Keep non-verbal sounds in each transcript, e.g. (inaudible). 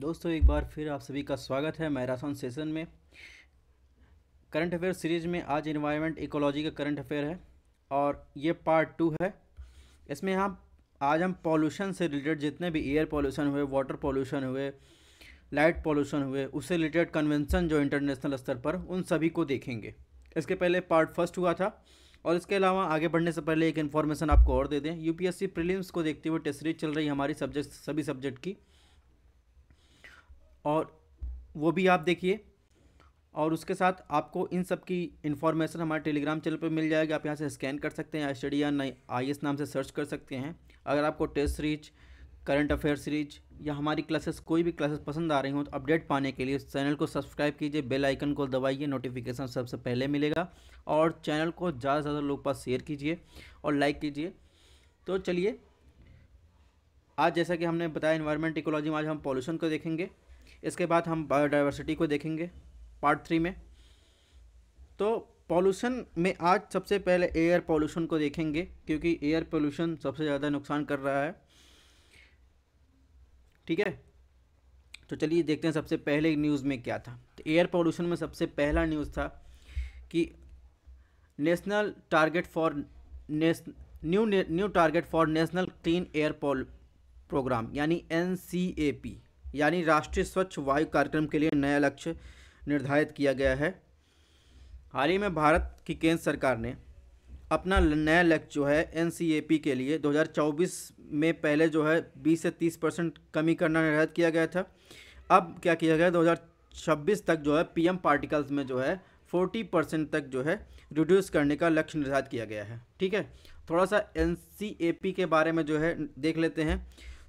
दोस्तों एक बार फिर आप सभी का स्वागत है मैराथन सेशन में करंट अफेयर सीरीज़ में आज इन्वायरमेंट इकोलॉजी का करंट अफेयर है और ये पार्ट टू है इसमें हम आज हम पॉल्यूशन से रिलेटेड जितने भी एयर पॉल्यूशन हुए वाटर पॉल्यूशन हुए लाइट पॉल्यूशन हुए उससे रिलेटेड कन्वेंसन जो इंटरनेशनल स्तर पर उन सभी को देखेंगे इसके पहले पार्ट फर्स्ट हुआ था और इसके अलावा आगे बढ़ने से पहले एक इन्फॉर्मेशन आपको और दे दें यूपीएससी प्रीलिम्स को देखते हुए टेस्ट सीरीज चल रही हमारी सब्जेक्ट सभी सब्जेक्ट की और वो भी आप देखिए और उसके साथ आपको इन सब की इन्फॉर्मेशन हमारे टेलीग्राम चैनल पर मिल जाएगी आप यहाँ से स्कैन कर सकते हैं स्टडी या आई एस नाम से सर्च कर सकते हैं अगर आपको test series current affair series या हमारी क्लासेस कोई भी क्लासेस पसंद आ रही हो तो अपडेट पाने के लिए चैनल को सब्सक्राइब कीजिए बेल आइकन को दबाइए नोटिफिकेशन सबसे पहले मिलेगा और चैनल को ज़्यादा से ज़्यादा लोग पास शेयर कीजिए और लाइक कीजिए तो चलिए आज जैसा कि हमने बताया इन्वायरमेंट इकोलॉजी में आज हम पॉल्यूशन को देखेंगे इसके बाद हम बायोडाइवर्सिटी को देखेंगे पार्ट थ्री में तो पॉल्यूशन में आज सबसे पहले एयर पॉल्यूशन को देखेंगे क्योंकि एयर पॉल्यूशन सबसे ज़्यादा नुकसान कर रहा है ठीक है तो चलिए देखते हैं सबसे पहले न्यूज़ में क्या था तो एयर पॉल्यूशन में सबसे पहला न्यूज़ था कि national target for nation new new target for national clean air poll programme यानी एन सी ए पी यानी राष्ट्रीय स्वच्छ वायु कार्यक्रम के लिए नया लक्ष्य निर्धारित किया गया है हाल ही में भारत की केंद्र सरकार ने अपना नया लक्ष्य जो है एन के लिए 2024 में पहले जो है 20 से 30 परसेंट कमी करना निर्धारित किया गया था अब क्या किया गया 2026 तक जो है पीएम पार्टिकल्स में जो है 40 परसेंट तक जो है रिड्यूस करने का लक्ष्य निर्धारित किया गया है ठीक है थोड़ा सा एन के बारे में जो है देख लेते हैं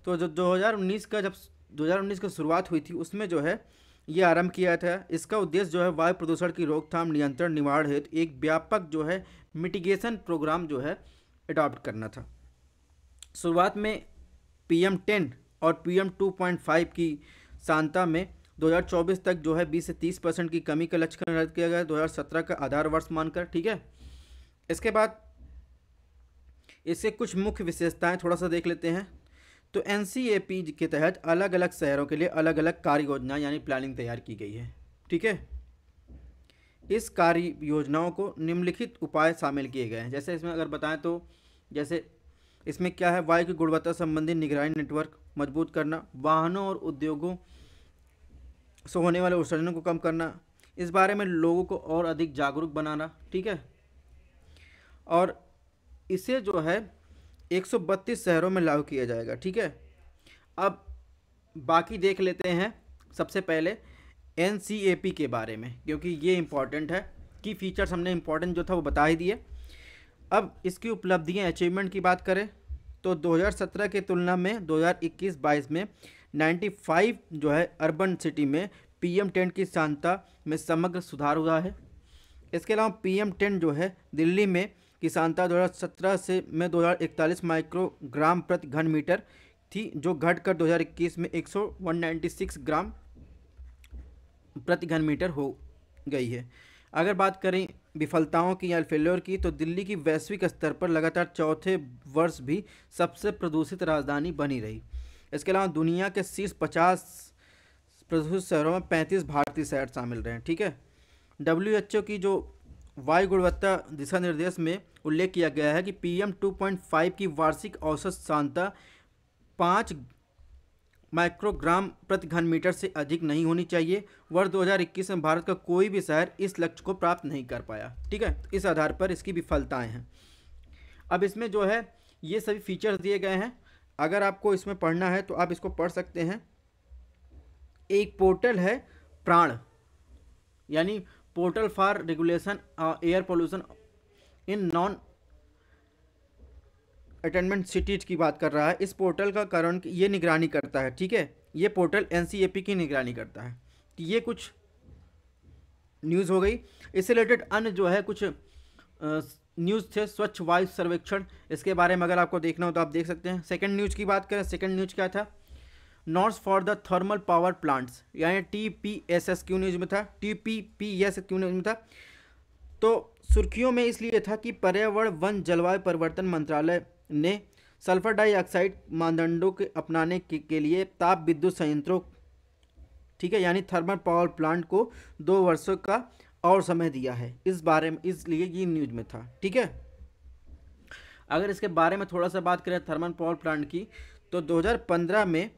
तो जो 2019 का जब 2019 की शुरुआत हुई थी उसमें जो है ये आरंभ किया था इसका उद्देश्य जो है वायु प्रदूषण की रोकथाम नियंत्रण निवारण हेतु एक व्यापक जो है मिटिगेशन प्रोग्राम जो है अडॉप्ट करना था शुरुआत में पीएम 10 और पीएम 2.5 की सांता में 2024 तक जो है 20 से 30 परसेंट की कमी का लक्ष्य निर्धारित किया गया 2017 का आधार वर्ष मानकर ठीक है इसके बाद इससे कुछ मुख्य विशेषताएं थोड़ा सा देख लेते हैं तो एन के तहत अलग अलग शहरों के लिए अलग अलग कार्य योजना यानी प्लानिंग तैयार की गई है ठीक है इस कार्य योजनाओं को निम्नलिखित उपाय शामिल किए गए हैं जैसे इसमें अगर बताएं तो जैसे इसमें क्या है वायु की गुणवत्ता संबंधी निगरानी नेटवर्क मजबूत करना वाहनों और उद्योगों से होने वाले उत्सर्जनों को कम करना इस बारे में लोगों को और अधिक जागरूक बनाना ठीक है और इसे जो है 132 शहरों में लागू किया जाएगा ठीक है अब बाकी देख लेते हैं सबसे पहले एन के बारे में क्योंकि ये इम्पॉर्टेंट है की फीचर्स हमने इम्पॉर्टेंट जो था वो बता ही दिए अब इसकी उपलब्धियाँ अचीवमेंट की बात करें तो 2017 के तुलना में 2021-22 में 95 जो है अर्बन सिटी में पीएम टेंट की शांता में समग्र सुधार हुआ है इसके अलावा पीएम टेंट जो है दिल्ली में दो हज़ार सत्रह से में इकतालीस माइक्रोग्राम प्रति घन मीटर थी जो घटकर इक्कीस में एक सौ वन नाइन्टी सिक्स ग्राम प्रति घन मीटर हो गई है अगर बात करें विफलताओं की या फेलोर की तो दिल्ली की वैश्विक स्तर पर लगातार चौथे वर्ष भी सबसे प्रदूषित राजधानी बनी रही इसके अलावा दुनिया के शीर्ष पचास प्रदूषित शहरों में पैंतीस भारतीय शहर शामिल रहे हैं ठीक है डब्ल्यू की जो वायु गुणवत्ता दिशा निर्देश में उल्लेख किया गया है कि पीएम 2.5 की वार्षिक औसत शांता पाँच माइक्रोग्राम प्रति घन मीटर से अधिक नहीं होनी चाहिए वर्ष 2021 में भारत का कोई भी शहर इस लक्ष्य को प्राप्त नहीं कर पाया ठीक है इस आधार पर इसकी विफलताएँ हैं अब इसमें जो है ये सभी फीचर्स दिए गए हैं अगर आपको इसमें पढ़ना है तो आप इसको पढ़ सकते हैं एक पोर्टल है प्राण यानी portal for regulation air pollution in non attainment cities की बात कर रहा है इस पोर्टल का कारण ये निगरानी करता है ठीक है ये पोर्टल एन की निगरानी करता है कि ये कुछ न्यूज़ हो गई इससे रिलेटेड अन्य जो है कुछ न्यूज़ थे स्वच्छ वायु सर्वेक्षण इसके बारे में अगर आपको देखना हो तो आप देख सकते हैं सेकंड न्यूज़ की बात करें सेकंड न्यूज़ क्या था norms for the thermal power plants यानी टी पी एस एस क्यों न्यूज में था टी पी पी एस क्यों न्यूज में था तो सुर्खियों में इसलिए था कि पर्यावरण वन जलवायु परिवर्तन मंत्रालय ने सल्फर डाइऑक्साइड मानदंडों के अपनाने के, के लिए ताप विद्युत संयंत्रों ठीक है यानी थर्मल पावर प्लांट को दो वर्षों का और समय दिया है इस बारे में इसलिए ये न्यूज में था ठीक है अगर इसके बारे में थोड़ा सा बात करें थर्मल पावर प्लांट की तो 2015 में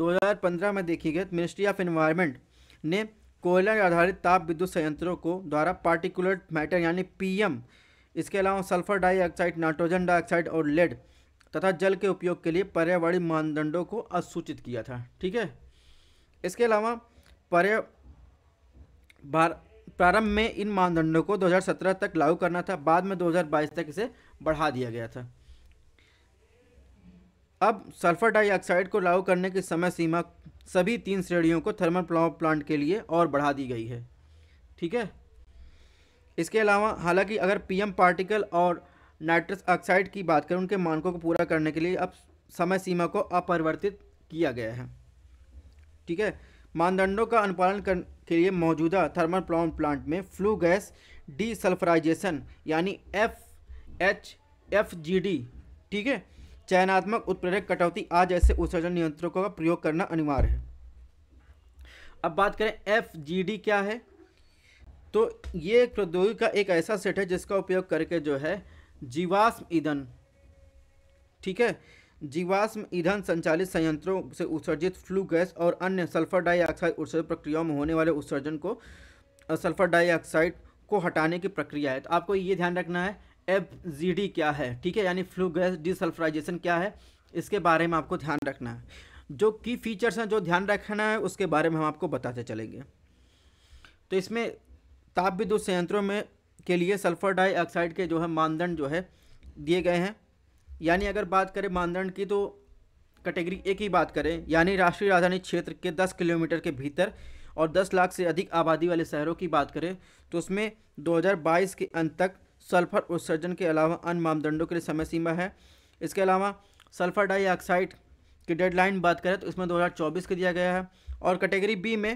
2015 में देखी गई मिनिस्ट्री ऑफ इन्वायरमेंट ने कोयला आधारित ताप विद्युत संयंत्रों को द्वारा पार्टिकुलर मैटर यानी पीएम इसके अलावा सल्फर डाइऑक्साइड नाइट्रोजन डाइऑक्साइड और लेड तथा जल के उपयोग के लिए पर्यावरणीय मानदंडों को असूचित किया था ठीक है इसके अलावा पर्या प्रारंभ में इन मानदंडों को 2017 तक लागू करना था बाद में 2022 तक इसे बढ़ा दिया गया था अब सल्फर डाइऑक्साइड को लागू करने की समय सीमा सभी तीन श्रेणियों को थर्मल पावर प्लांट के लिए और बढ़ा दी गई है ठीक है इसके अलावा हालांकि अगर पीएम पार्टिकल और नाइट्रस ऑक्साइड की बात करें उनके मानकों को पूरा करने के लिए अब समय सीमा को अपरिवर्तित किया गया है ठीक है मानदंडों का अनुपालन कर के लिए मौजूदा थर्मल पावर प्लांट में फ्लू गैस डी यानी F H F G D ठीक है चयनात्मक उत्प्रेरक कटौती आज ऐसे उत्सर्जन नियंत्रकों का प्रयोग करना अनिवार्य है अब बात करें एफ क्या है तो ये प्रौद्योगिकी का एक ऐसा सेट है जिसका उपयोग करके जो है जीवाश्म ईंधन ठीक है जीवाश्म ईंधन संचालित संयंत्रों से उत्सर्जित फ्लू गैस और अन्य सल्फर डाइऑक्साइड उत्सर्जन प्रक्रियाओं में होने वाले उत्सर्जन को सल्फर डाइऑक्साइड को हटाने की प्रक्रिया है तो आपको ये ध्यान रखना है एफ क्या है ठीक है यानी फ्लू गैस डिसल्फराइजेशन क्या है इसके बारे में आपको ध्यान रखना है जो की फीचर्स हैं जो ध्यान रखना है उसके बारे में हम आपको बताते चलेंगे तो इसमें ताप विद्युत संयंत्रों में के लिए सल्फर डाइऑक्साइड के जो है मानदंड जो है दिए गए हैं यानी अगर बात करें मानदंड की तो कैटेगरी ए की बात करें यानी राष्ट्रीय राजधानी क्षेत्र के 10 किलोमीटर के भीतर और 10 लाख से अधिक आबादी वाले शहरों की बात करें तो उसमें 2022 के अंत तक सल्फर उत्सर्जन के अलावा अन्य मानदंडों के लिए समय सीमा है इसके अलावा सल्फर डाइऑक्साइड की डेडलाइन बात करें तो इसमें 2024 के दिया गया है और कैटेगरी बी में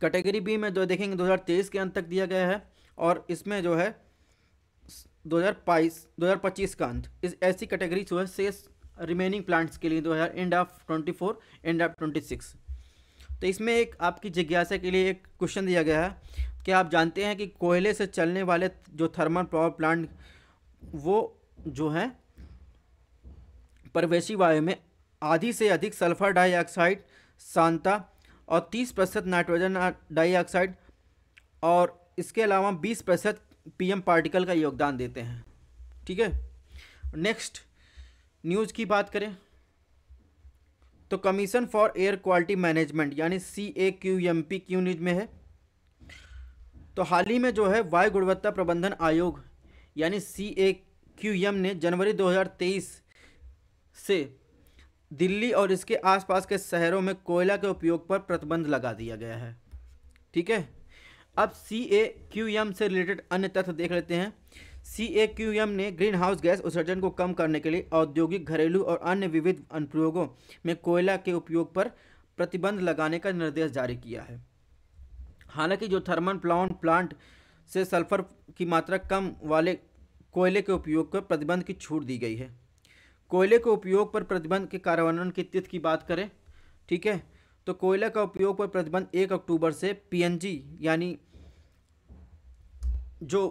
कैटेगरी बी में जो देखेंगे 2023 के अंत तक दिया गया है और इसमें जो है हज़ार 2025 का अंत इस ऐसी कैटेगरी जो है शेष रिमेनिंग प्लांट्स के लिए दो हज़ार end of twenty four end of twenty six तो इसमें एक आपकी जिज्ञासा के लिए एक क्वेश्चन दिया गया है क्या आप जानते हैं कि कोयले से चलने वाले जो थर्मल पावर प्लांट वो जो हैं परवेशी वायु में आधी से अधिक सल्फर डाइऑक्साइड सांता और 30 प्रतिशत नाइट्रोजन डाइऑक्साइड और इसके अलावा 20 प्रतिशत पी पार्टिकल का योगदान देते हैं ठीक है नेक्स्ट न्यूज़ की बात करें तो commission for air quality management यानी सी ए क्यू एम पी क्यू न्यूज में है तो हाल ही में जो है वायु गुणवत्ता प्रबंधन आयोग यानी सी ए क्यू एम ने जनवरी 2023 से दिल्ली और इसके आसपास के शहरों में कोयला के उपयोग पर प्रतिबंध लगा दिया गया है ठीक है अब सी ए क्यू एम से रिलेटेड अन्य तथ्य देख लेते हैं सी ए क्यू एम ने ग्रीन हाउस गैस उत्सर्जन को कम करने के लिए औद्योगिक घरेलू और अन्य विविध अनुप्रयोगों में कोयला के उपयोग पर प्रतिबंध लगाने का निर्देश जारी किया है हालांकि जो थर्मल प्लाउन प्लांट से सल्फर की मात्रा कम वाले कोयले के उपयोग पर प्रतिबंध की छूट दी गई है कोयले के उपयोग पर प्रतिबंध के कार्यान्वयन की तिथि की बात करें ठीक है तो कोयला का उपयोग पर प्रतिबंध एक अक्टूबर से पीएनजी यानी जो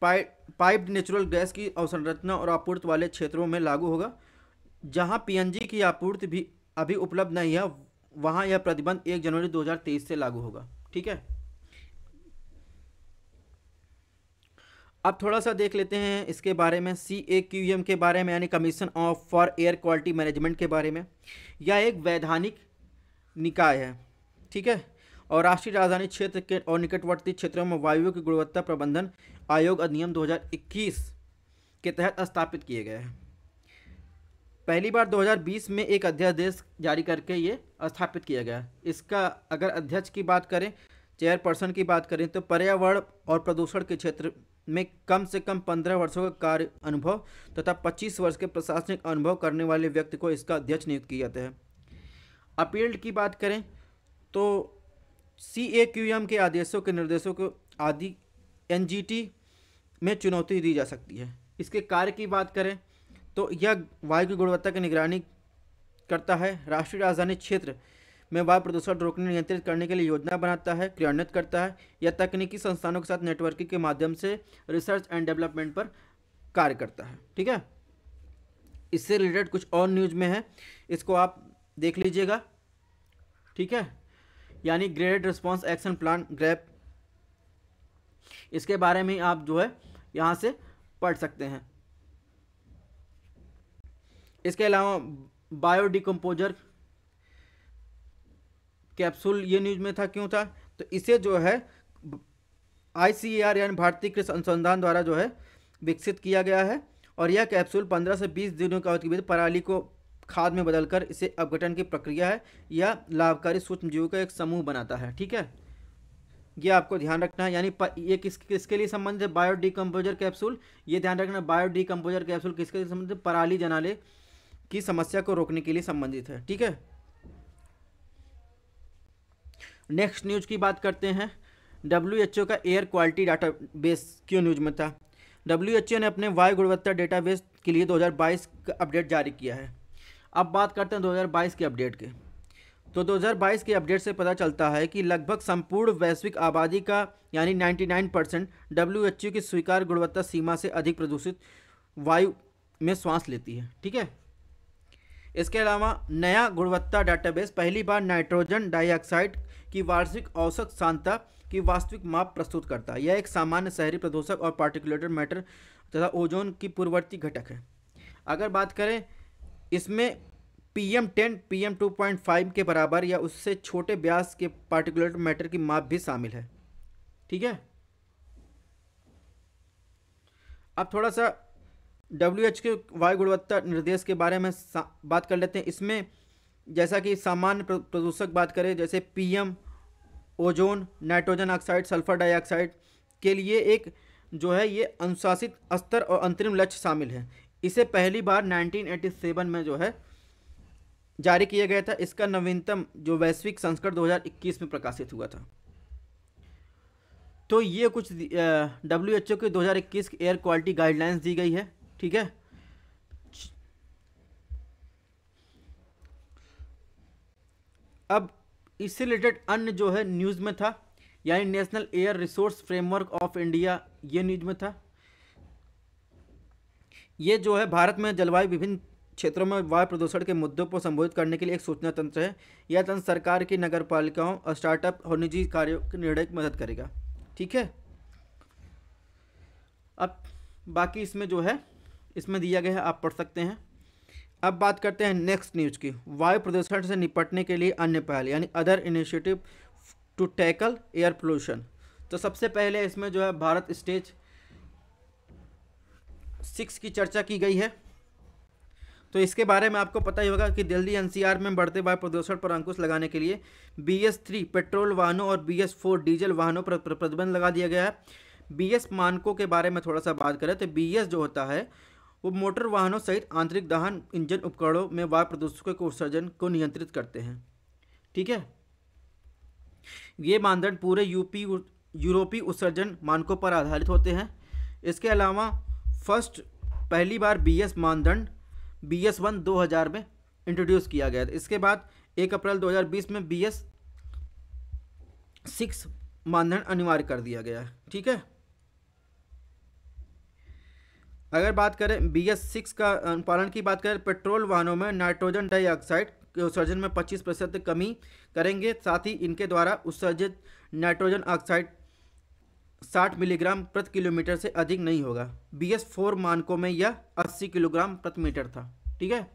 पाइ पाइप्ड नेचुरल गैस की अवसंरचना और आपूर्ति वाले क्षेत्रों में लागू होगा जहां पीएनजी की आपूर्ति भी अभी उपलब्ध नहीं है वहां यह प्रतिबंध एक जनवरी 2023 से लागू होगा ठीक है अब थोड़ा सा देख लेते हैं इसके बारे में सी ए क्यू एम के बारे में यानी commission of for air quality management के बारे में यह एक वैधानिक निकाय है ठीक है और राष्ट्रीय राजधानी क्षेत्र के और निकटवर्ती क्षेत्रों में वायु की गुणवत्ता प्रबंधन आयोग अधिनियम 2021 के तहत स्थापित किए गए हैं पहली बार 2020 में एक अध्यादेश जारी करके ये स्थापित किया गया इसका अगर अध्यक्ष की बात करें चेयरपर्सन की बात करें तो पर्यावरण और प्रदूषण के क्षेत्र में कम से कम पंद्रह वर्षों का कार्य अनुभव तथा पच्चीस वर्ष के प्रशासनिक अनुभव करने वाले व्यक्ति को इसका अध्यक्ष नियुक्त किया जाता है अपील की बात करें तो सी ए क्यू एम के आदेशों के निर्देशों को आदि एन जी टी में चुनौती दी जा सकती है इसके कार्य की बात करें तो यह वायु की गुणवत्ता की निगरानी करता है राष्ट्रीय राजधानी क्षेत्र में वायु प्रदूषण रोकने नियंत्रित करने के लिए योजना बनाता है क्रियान्वित करता है या तकनीकी संस्थानों के साथ नेटवर्किंग के माध्यम से रिसर्च एंड डेवलपमेंट पर कार्य करता है ठीक है इससे रिलेटेड कुछ और न्यूज में है इसको आप देख लीजिएगा ठीक है यानी grade response action plan GRAP इसके बारे में आप जो है यहाँ से पढ़ सकते हैं इसके अलावा बायोडिकम्पोजर कैप्सूल ये न्यूज में था क्यों था तो इसे जो है आईसीएआर यानी भारतीय कृषि अनुसंधान द्वारा जो है विकसित किया गया है और यह कैप्सूल 15 से 20 दिनों का अवधि के बीच पराली को खाद में बदलकर इसे अपघटन की प्रक्रिया है यह लाभकारी सूक्ष्म जीव का एक समूह बनाता है ठीक है यह आपको ध्यान रखना है यानी ये किस किसके लिए संबंधित है बायोडिकम्पोजर कैप्सूल ये ध्यान रखना बायोडिकम्पोजर कैप्सूल किसके लिए संबंधित पराली जनाले की समस्या को रोकने के लिए संबंधित है ठीक है नेक्स्ट न्यूज की बात करते हैं डब्ल्यू का एयर क्वालिटी डाटा बेस क्यों न्यूज में था डब्ल्यू ने अपने वायु गुणवत्ता डेटाबेस के लिए 2022 का अपडेट जारी किया है अब बात करते हैं 2022 के अपडेट के तो 2022 के अपडेट से पता चलता है कि लगभग संपूर्ण वैश्विक आबादी का यानी 99 परसेंट डब्ल्यू की स्वीकार गुणवत्ता सीमा से अधिक प्रदूषित वायु में सांस लेती है ठीक है इसके अलावा नया गुणवत्ता डाटाबेस पहली बार नाइट्रोजन डाइऑक्साइड की वार्षिक औसत सांद्रता की वास्तविक माप प्रस्तुत करता है यह एक सामान्य शहरी प्रदूषक और पार्टिकुलेटर मैटर तथा ओजोन की पूर्ववर्ती घटक है अगर बात करें इसमें P M ten P M two point five के बराबर या उससे छोटे ब्यास के पार्टिकुलेटर मैटर की माप भी शामिल है ठीक है अब थोड़ा सा डब्ल्यू एच के वायु गुणवत्ता निर्देश के बारे में बात कर लेते हैं इसमें जैसा कि सामान्य प्रदूषक बात करें जैसे PM ozone nitrogen oxide sulphur dioxide के लिए एक जो है ये अनुशासित स्तर और अंतरिम लक्ष्य शामिल है इसे पहली बार 1987 में जो है जारी किया गया था इसका नवीनतम जो वैश्विक संस्करण 2021 में प्रकाशित हुआ था तो ये कुछ डब्ल्यू एच ओ की 2021 एयर क्वालिटी गाइडलाइंस दी गई है ठीक है अब इससे रिलेटेड अन्य जो है न्यूज़ में था यानी national air resource framework of India ये न्यूज में था ये जो है भारत में जलवायु विभिन्न क्षेत्रों में वायु प्रदूषण के मुद्दों को संबोधित करने के लिए एक सूचना तंत्र है यह तंत्र सरकार की नगर पालिकाओं और स्टार्टअप और निजी कार्यों के निर्णय की मदद करेगा ठीक है अब बाकी इसमें जो है इसमें दिया गया है आप पढ़ सकते हैं अब बात करते हैं नेक्स्ट न्यूज की वायु प्रदूषण से निपटने के लिए अन्य पहल यानी other initiative to tackle air pollution तो सबसे पहले इसमें जो है भारत स्टेज सिक्स की चर्चा की गई है तो इसके बारे में आपको पता ही होगा कि दिल्ली एनसीआर में बढ़ते वायु प्रदूषण पर अंकुश लगाने के लिए बी एस थ्री पेट्रोल वाहनों और बी एस फोर डीजल वाहनों पर प्रतिबंध लगा दिया गया है बी एस मानकों के बारे में थोड़ा सा बात करें तो बी एस जो होता है वो मोटर वाहनों सहित आंतरिक दहन इंजन उपकरणों में वायु प्रदूषकों के उत्सर्जन को नियंत्रित करते हैं ठीक है ये मानदंड पूरे यूपी यूरोपीय उत्सर्जन मानकों पर आधारित होते हैं इसके अलावा फर्स्ट पहली बार बी मानदंड बी एस वन दो हज़ार में इंट्रोड्यूस किया गया था इसके बाद एक अप्रैल 2020 में बी एस सिक्स मानदंड अनिवार्य कर दिया गया है ठीक है अगर बात करें बी एस सिक्स का अनुपालन की बात करें पेट्रोल वाहनों में नाइट्रोजन डाइऑक्साइड के उत्सर्जन में 25 प्रतिशत कमी करेंगे साथ ही इनके द्वारा उत्सर्जित नाइट्रोजन ऑक्साइड 60 मिलीग्राम प्रति किलोमीटर से अधिक नहीं होगा बी एस फोर मानकों में यह 80 किलोग्राम प्रति मीटर था ठीक है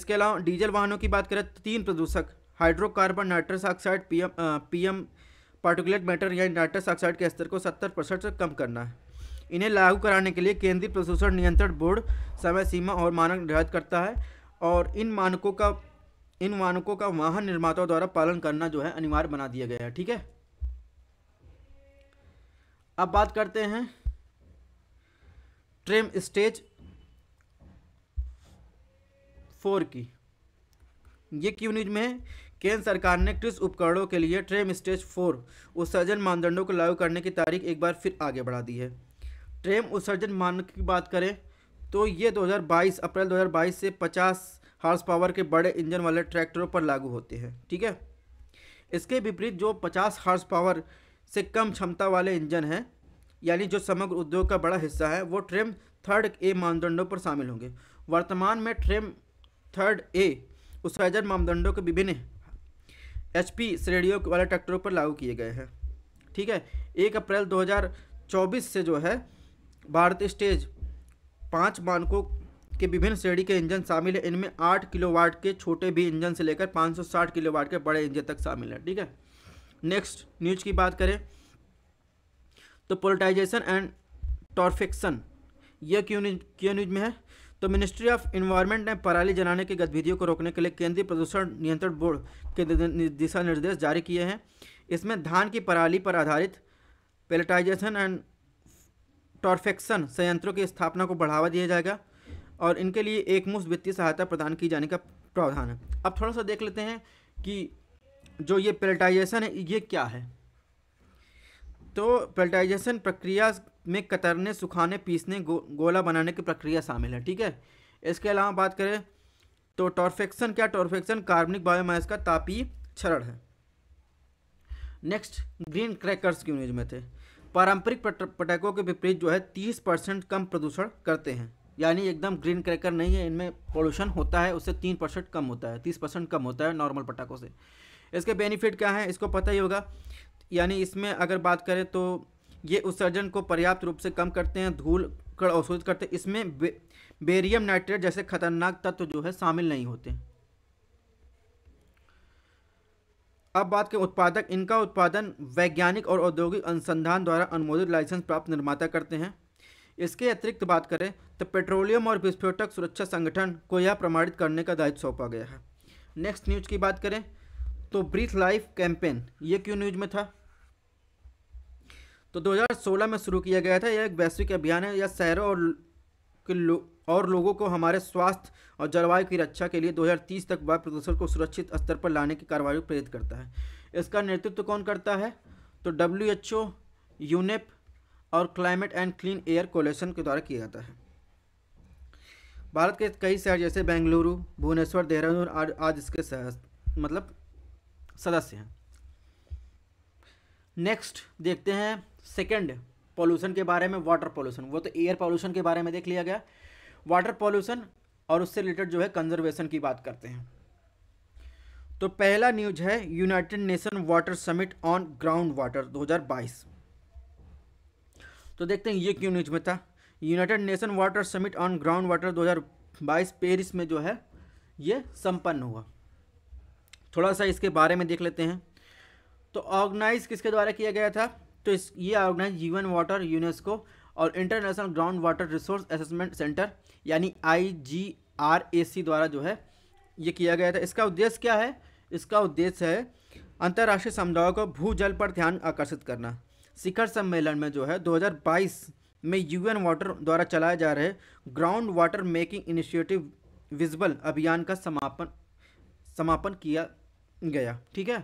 इसके अलावा डीजल वाहनों की बात करें तीन प्रदूषक hydrocarbon nitrous oxide PM M particulate matter या नाइट्रस ऑक्साइड के स्तर को सत्तर से कम करना है इन्हें लागू कराने के लिए केंद्रीय प्रदूषण नियंत्रण बोर्ड समय सीमा और मानक निर्धारित करता है और इन मानकों का इन मानकों का वाहन निर्माताओं द्वारा पालन करना जो है अनिवार्य बना दिया गया है ठीक है अब बात करते हैं ट्रेम स्टेज फोर की ये क्यों न्यूज में केंद्र सरकार ने कृषि उपकरणों के लिए ट्रेम स्टेज फोर उत्सर्जन मानदंडों को लागू करने की तारीख एक बार फिर आगे बढ़ा दी है ट्रेम उत्सर्जन मानक की बात करें तो ये 2022 अप्रैल 2022 से 50 हार्स पावर के बड़े इंजन वाले ट्रैक्टरों पर लागू होते हैं ठीक है इसके विपरीत जो 50 हार्स पावर से कम क्षमता वाले इंजन हैं यानी जो समग्र उद्योग का बड़ा हिस्सा है वो ट्रेम थर्ड ए मानदंडों पर शामिल होंगे वर्तमान में ट्रेम थर्ड ए उत्सर्जन मानदंडों के विभिन्न एच पी श्रेणियों वाले ट्रैक्टरों पर लागू किए गए हैं ठीक है एक अप्रैल 2024 से जो है भारत स्टेज पाँच मानकों के विभिन्न श्रेणी के इंजन शामिल है इनमें आठ किलोवाट के छोटे भी इंजन से लेकर पाँच सौ किलो किलोवाट के बड़े इंजन तक शामिल है ठीक है नेक्स्ट न्यूज की बात करें तो पोलिटाइजेशन एंड टॉर्फिक्सन यह क्यों न्यूज क्यों न्यूज में है तो मिनिस्ट्री ऑफ इन्वायरमेंट ने पराली जलाने की गतिविधियों को रोकने के लिए केंद्रीय प्रदूषण नियंत्रण बोर्ड के दिशा निर्देश जारी किए हैं इसमें धान की पराली पर आधारित पेलेटाइजेशन एंड टॉर्फेक्शन संयंत्रों की स्थापना को बढ़ावा दिया जाएगा और इनके लिए एक मुफ्त वित्तीय सहायता प्रदान की जाने का प्रावधान है अब थोड़ा सा देख लेते हैं कि जो ये पेल्टाइजेशन है ये क्या है तो पेल्टाइजेशन प्रक्रिया में कतरने सुखाने पीसने गो, गोला बनाने की प्रक्रिया शामिल है ठीक है इसके अलावा बात करें तो टॉर्फेक्शन क्या टॉर्फेक्शन कार्बनिक बायोमास का तापी क्षरण है नेक्स्ट ग्रीन क्रैकर्स की यूनिज में थे पारंपरिक पटाखों के विपरीत जो है तीस परसेंट कम प्रदूषण करते हैं यानी एकदम ग्रीन क्रैकर नहीं है इनमें पोल्यूशन होता है उससे तीन परसेंट कम होता है तीस परसेंट कम होता है नॉर्मल पटाखों से इसके बेनिफिट क्या है इसको पता ही होगा यानी इसमें अगर बात करें तो ये उत्सर्जन को पर्याप्त रूप से कम करते हैं धूल कड़ अवशोधित करते हैं इसमें बे, बेरियम नाइट्रेट जैसे खतरनाक तत्व जो है शामिल नहीं होते अब बात करें उत्पादक इनका उत्पादन वैज्ञानिक और औद्योगिक अनुसंधान द्वारा अनुमोदित लाइसेंस प्राप्त निर्माता करते हैं इसके अतिरिक्त बात करें तो पेट्रोलियम और विस्फोटक सुरक्षा संगठन को यह प्रमाणित करने का दायित्व सौंपा गया है नेक्स्ट न्यूज की बात करें तो ब्रीथ लाइफ कैंपेन ये क्यों न्यूज में था तो 2016 में शुरू किया गया था यह एक वैश्विक अभियान है यह शहरों और के और लोगों को हमारे स्वास्थ्य और जलवायु की रक्षा के लिए 2030 तक वायु प्रदूषण को सुरक्षित स्तर पर लाने की कार्रवाई प्रेरित करता है इसका नेतृत्व तो कौन करता है तो डब्ल्यू एच ओ यूनेप और climate and clean air coalition के द्वारा किया जाता है भारत के कई शहर जैसे बेंगलुरु भुवनेश्वर देहरादून आज, इसके शहर मतलब सदस्य हैं नेक्स्ट देखते हैं सेकेंड पॉल्यूशन के बारे में वाटर पॉल्यूशन वो तो एयर पॉल्यूशन के बारे में देख लिया गया वाटर पॉल्यूशन और उससे रिलेटेड जो है कंजर्वेशन की बात करते हैं तो पहला न्यूज है United Nation water summit on ground water 2022 तो देखते हैं ये क्यों न्यूज में था United Nation water summit on ground water 2022 Paris में जो है ये संपन्न हुआ थोड़ा सा इसके बारे में देख लेते हैं तो ऑर्गेनाइज किसके द्वारा किया गया था तो इस ये ऑर्गेनाइज यूएन वाटर यूनेस्को और international ground water resource assessment centre यानी आई द्वारा जो है ये किया गया था इसका उद्देश्य क्या है इसका उद्देश्य है अंतर्राष्ट्रीय समुदायों को भू जल पर ध्यान आकर्षित करना शिखर सम्मेलन में जो है 2022 में यूएन वाटर द्वारा चलाए जा रहे ground water making initiative visible अभियान का समापन समापन किया गया ठीक है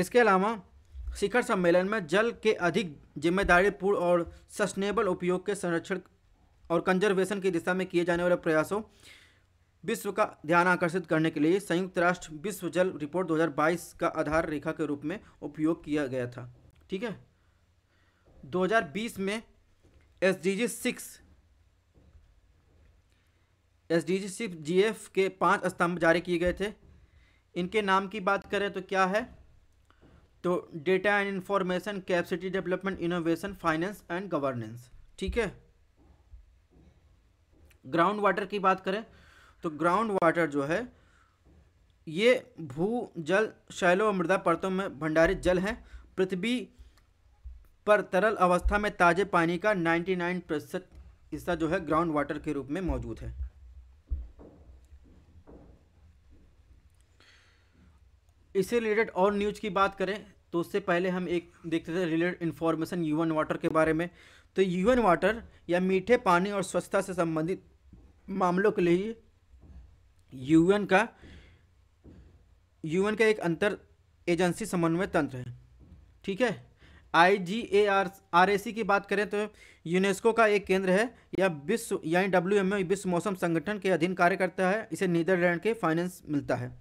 इसके अलावा शिखर सम्मेलन में जल के अधिक जिम्मेदारीपूर्ण और सस्टेनेबल उपयोग के संरक्षण और कंजर्वेशन की दिशा में किए जाने वाले प्रयासों विश्व का ध्यान आकर्षित करने के लिए संयुक्त राष्ट्र विश्व जल रिपोर्ट 2022 का आधार रेखा के रूप में उपयोग किया गया था ठीक है 2020 में S D G six S D G six G F के पाँच स्तंभ जारी किए गए थे इनके नाम की बात करें तो क्या है तो data and information capacity development innovation finance and governance ठीक है ग्राउंड वाटर की बात करें तो ग्राउंड वाटर जो है ये भू जल शैलो मृदा परतों में भंडारित जल है पृथ्वी पर तरल अवस्था में ताजे पानी का 99 प्रतिशत हिस्सा जो है ग्राउंड वाटर के रूप में मौजूद है इससे रिलेटेड और न्यूज की बात करें तो उससे पहले हम एक देखते थे रिलेटेड इन्फॉर्मेशन यूएन वाटर के बारे में तो यूएन वाटर या मीठे पानी और स्वच्छता से संबंधित मामलों के लिए यूएन का यूएन का एक अंतर एजेंसी समन्वय तंत्र है ठीक है आई जी ए आर आर ए सी की बात करें तो यूनेस्को का एक केंद्र है या विश्व यानी डब्ल्यू एम विश्व मौसम संगठन के अधीन कार्य करता है इसे नीदरलैंड के फाइनेंस मिलता है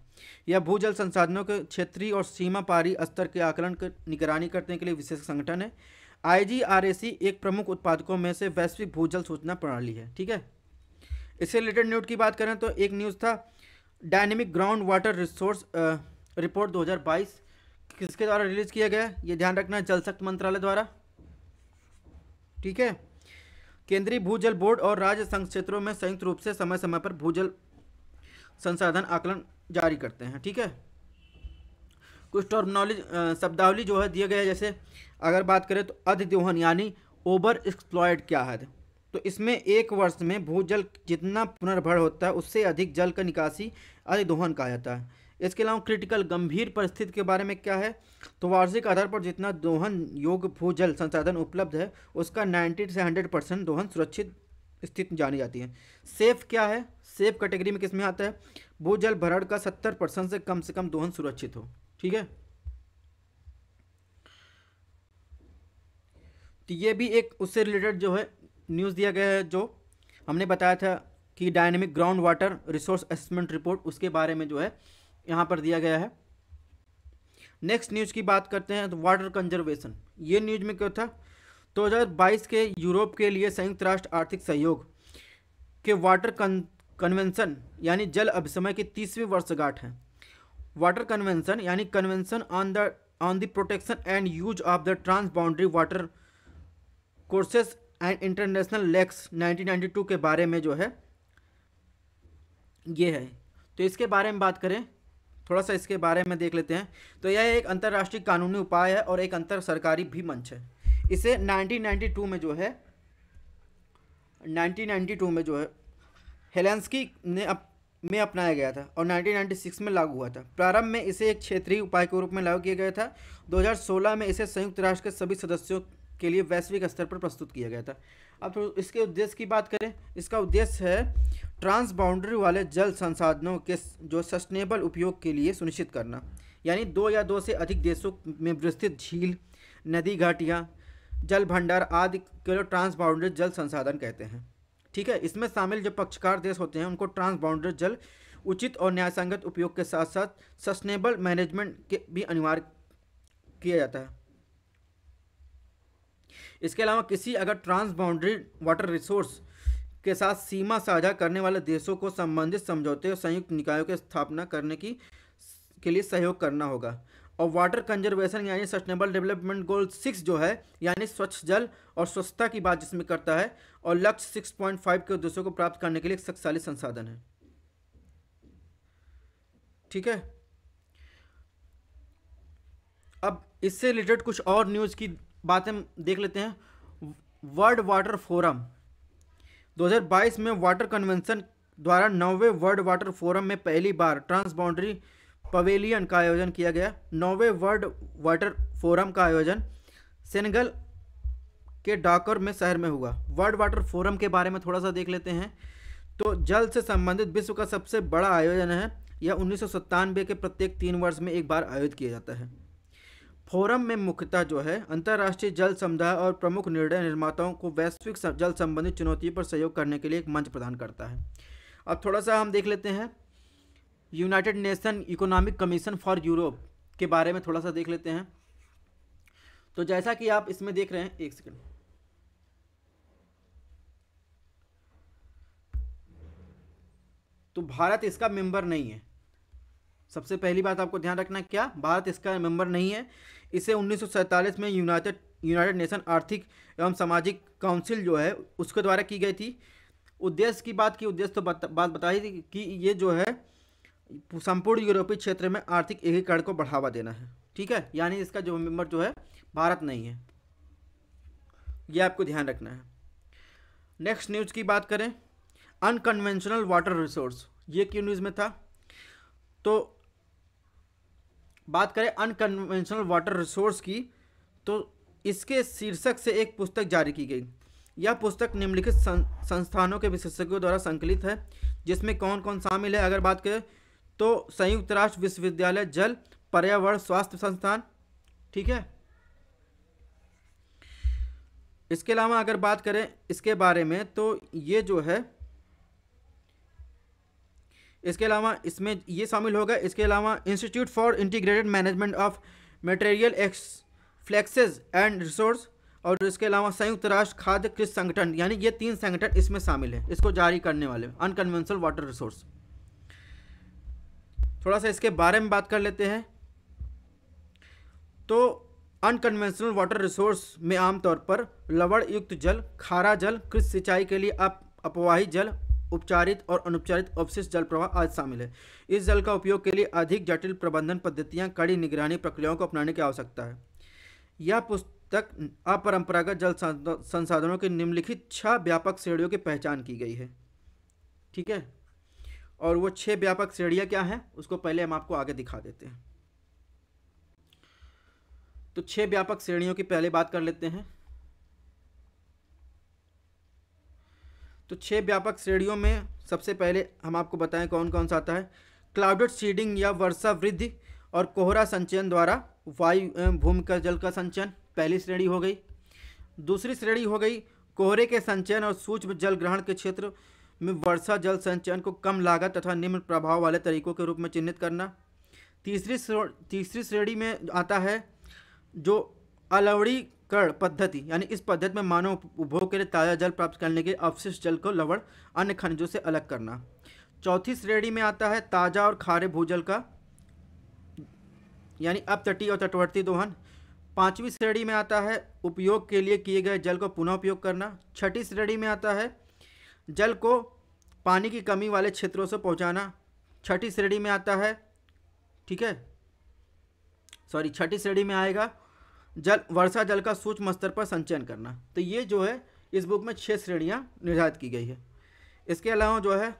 यह भूजल संसाधनों के क्षेत्रीय और सीमा पारी स्तर के आकलन की कर, निगरानी करने के लिए विशेष संगठन है आईजीआरएसी एक प्रमुख उत्पादकों में से वैश्विक भूजल सूचना प्रणाली है ठीक है इससे रिलेटेड न्यूज की बात करें तो एक न्यूज़ था dynamic ground water resource report 2022 किसके द्वारा रिलीज किया गया ये ध्यान रखना जल शक्ति मंत्रालय द्वारा ठीक है केंद्रीय भूजल बोर्ड और राज्य संघ क्षेत्रों में संयुक्त रूप से समय समय पर भूजल संसाधन आकलन जारी करते हैं ठीक है कुछ टर्मनोलॉजी शब्दावली जो है दिया गया है जैसे अगर बात करें तो अधिदोहन यानी ओवर एक्सप्लॉयड क्या है तो इसमें एक वर्ष में भूजल जितना पुनर्भर होता है उससे अधिक जल का निकासी अधिदोहन कहा जाता है इसके अलावा क्रिटिकल गंभीर परिस्थिति के बारे में क्या है तो वार्षिक आधार पर जितना दोहन योग्य भूजल संसाधन उपलब्ध है उसका 90 से 100 परसेंट दोहन सुरक्षित स्थिति जानी जाती है सेफ क्या है सेफ कैटेगरी में किस में आता है भूजल भरण का सत्तर परसेंट से कम से कम दोहन सुरक्षित हो ठीक है तो ये भी एक उससे रिलेटेड जो है न्यूज़ दिया गया है जो हमने बताया था कि dynamic ground water resource assessment report उसके बारे में जो है यहाँ पर दिया गया है नेक्स्ट न्यूज़ की बात करते हैं तो वाटर कंजर्वेशन ये न्यूज़ में क्या था 2022 के यूरोप के लिए संयुक्त राष्ट्र आर्थिक सहयोग के वाटर कन्वेंशन यानी जल अभिसमय की तीसवीं वर्षगांठ है वाटर कन्वेंशन यानी convention on the on the protection and use of the transboundary watercourses and international lakes 1992 के बारे में जो है ये है तो इसके बारे में बात करें थोड़ा सा इसके बारे में देख लेते हैं तो यह एक अंतर्राष्ट्रीय कानूनी उपाय है और एक अंतर सरकारी भी मंच है इसे 1992 में जो है 1992 में जो है हेलेंसकी ने अप, में अपनाया गया था और 1996 में लागू हुआ था प्रारंभ में इसे एक क्षेत्रीय उपाय के रूप में लागू किया गया था 2016 में इसे संयुक्त राष्ट्र के सभी सदस्यों के लिए वैश्विक स्तर पर प्रस्तुत किया गया था अब तो इसके उद्देश्य की बात करें इसका उद्देश्य है ट्रांस बाउंड्री वाले जल संसाधनों के जो सस्टेनेबल उपयोग के लिए सुनिश्चित करना यानी दो या दो से अधिक देशों में विस्तृत झील नदी घाटियाँ जल भंडार आदि के लिए ट्रांस बाउंड्री जल संसाधन कहते हैं ठीक है इसमें शामिल जो पक्षकार देश होते हैं उनको ट्रांसबाउंडर जल उचित और न्यायसंगत उपयोग के साथ साथ सस्टेनेबल मैनेजमेंट के भी अनिवार्य किया जाता है इसके अलावा किसी अगर ट्रांसबाउंड्री वाटर रिसोर्स के साथ सीमा साझा करने वाले देशों को संबंधित समझौते और संयुक्त निकायों की स्थापना करने की के लिए सहयोग करना होगा और वाटर कंजर्वेशन यानी सस्टेनेबल डेवलपमेंट गोल सिक्स जो है यानी स्वच्छ जल और स्वच्छता की बात जिसमें करता है और लक्ष्य सिक्स पॉइंट फाइव के उद्देश्यों को प्राप्त करने के लिए एक शक्तिशाली संसाधन है ठीक है अब इससे रिलेटेड कुछ और न्यूज़ की बातें देख लेते हैं वर्ल्ड वाटर फोरम 2022 में वाटर कन्वेंशन द्वारा नौवे वर्ल्ड वाटर फोरम में पहली बार ट्रांसबाउंड्री पवेलियन का आयोजन किया गया नौवे वर्ल्ड वाटर फोरम का आयोजन सेनेगल के डाकर में शहर में हुआ वर्ल्ड वाटर फोरम के बारे में थोड़ा सा देख लेते हैं तो जल से संबंधित विश्व का सबसे बड़ा आयोजन है यह उन्नीस के प्रत्येक तीन वर्ष में एक बार आयोजित किया जाता है फोरम में मुख्यतः जो है अंतर्राष्ट्रीय जल समुदाय और प्रमुख निर्णय निर्माताओं को वैश्विक जल संबंधित चुनौतियों पर सहयोग करने के लिए एक मंच प्रदान करता है अब थोड़ा सा हम देख लेते हैं United Nation economic commission for Europe के बारे में थोड़ा सा देख लेते हैं तो जैसा कि आप इसमें देख रहे हैं एक सेकेंड तो भारत इसका मेंबर नहीं है सबसे पहली बात आपको ध्यान रखना क्या भारत इसका मेंबर नहीं है इसे उन्नीस में यूनाइटेड यूनाइटेड नेशन आर्थिक एवं सामाजिक काउंसिल जो है उसके द्वारा की गई थी उद्देश्य की बात की उद्देश्य तो बत, बात बताई थी कि ये जो है संपूर्ण यूरोपीय क्षेत्र में आर्थिक एकीकरण को बढ़ावा देना है ठीक है यानी इसका जो मेंबर जो है भारत नहीं है ये आपको ध्यान रखना है नेक्स्ट न्यूज़ की बात करें अनकन्वेंशनल वाटर रिसोर्स ये क्यों न्यूज़ में था तो बात करें अनकन्वेंशनल वाटर रिसोर्स की तो इसके शीर्षक से एक पुस्तक जारी की गई यह पुस्तक निम्नलिखित संस्थानों के विशेषज्ञों द्वारा संकलित है जिसमें कौन कौन शामिल है अगर बात करें तो संयुक्त राष्ट्र विश्वविद्यालय जल पर्यावरण स्वास्थ्य संस्थान ठीक है इसके अलावा अगर बात करें इसके बारे में तो ये जो है इसके अलावा इसमें ये शामिल होगा इसके अलावा institute for integrated management of material fluxes and resource और इसके अलावा संयुक्त राष्ट्र खाद्य कृषि संगठन यानी ये तीन संगठन इसमें शामिल है इसको जारी करने वाले अनकन्वेंशनल वाटर रिसोर्स थोड़ा सा इसके बारे में बात कर लेते हैं तो अनकन्वेंशनल वाटर रिसोर्स में आमतौर पर लवड़ युक्त जल खारा जल कृषि सिंचाई के लिए अप अपवाही जल उपचारित और अनुपचारित अवशिष्ट जल प्रवाह आज शामिल है इस जल का उपयोग के लिए अधिक जटिल प्रबंधन पद्धतियां कड़ी निगरानी प्रक्रियाओं को अपनाने की आवश्यकता है यह पुस्तक अपरंपरागत जल संसाधनों के निम्नलिखित छह व्यापक श्रेणियों की पहचान की गई है ठीक है और वो छह व्यापक श्रेणियाँ क्या हैं उसको पहले हम आपको आगे दिखा देते हैं तो छह व्यापक श्रेणियों की पहले बात कर लेते हैं तो छह व्यापक श्रेणियों में सबसे पहले हम आपको बताएं कौन कौन सा आता है क्लाउडेड सीडिंग या वर्षा वृद्धि और कोहरा संचयन द्वारा वायु भूमि का जल का संचयन पहली श्रेणी हो गई दूसरी श्रेणी हो गई कोहरे के संचयन और सूक्ष्म जल ग्रहण के क्षेत्र में वर्षा जल संचयन को कम लागत तथा निम्न प्रभाव वाले तरीकों के रूप में चिन्हित करना तीसरी तीसरी श्रेणी में आता है जो अलवड़ीकरण पद्धति यानी इस पद्धति में मानव उपभोग के लिए ताज़ा जल प्राप्त करने के अवशिष्ट जल को लवण अन्य खनिजों से अलग करना चौथी श्रेणी में आता है ताज़ा और खारे भूजल का यानी अपतटीय और तटवर्ती दोहन पांचवी श्रेणी में आता है उपयोग के लिए किए गए जल को पुनः उपयोग करना छठी श्रेणी में आता है जल को पानी की कमी वाले क्षेत्रों से पहुंचाना छठी श्रेणी में आता है ठीक है सॉरी छठी श्रेणी में आएगा जल वर्षा जल का सूक्ष्म स्तर पर संचयन करना तो ये जो है इस बुक में छः श्रेणियाँ निर्धारित की गई है इसके अलावा जो है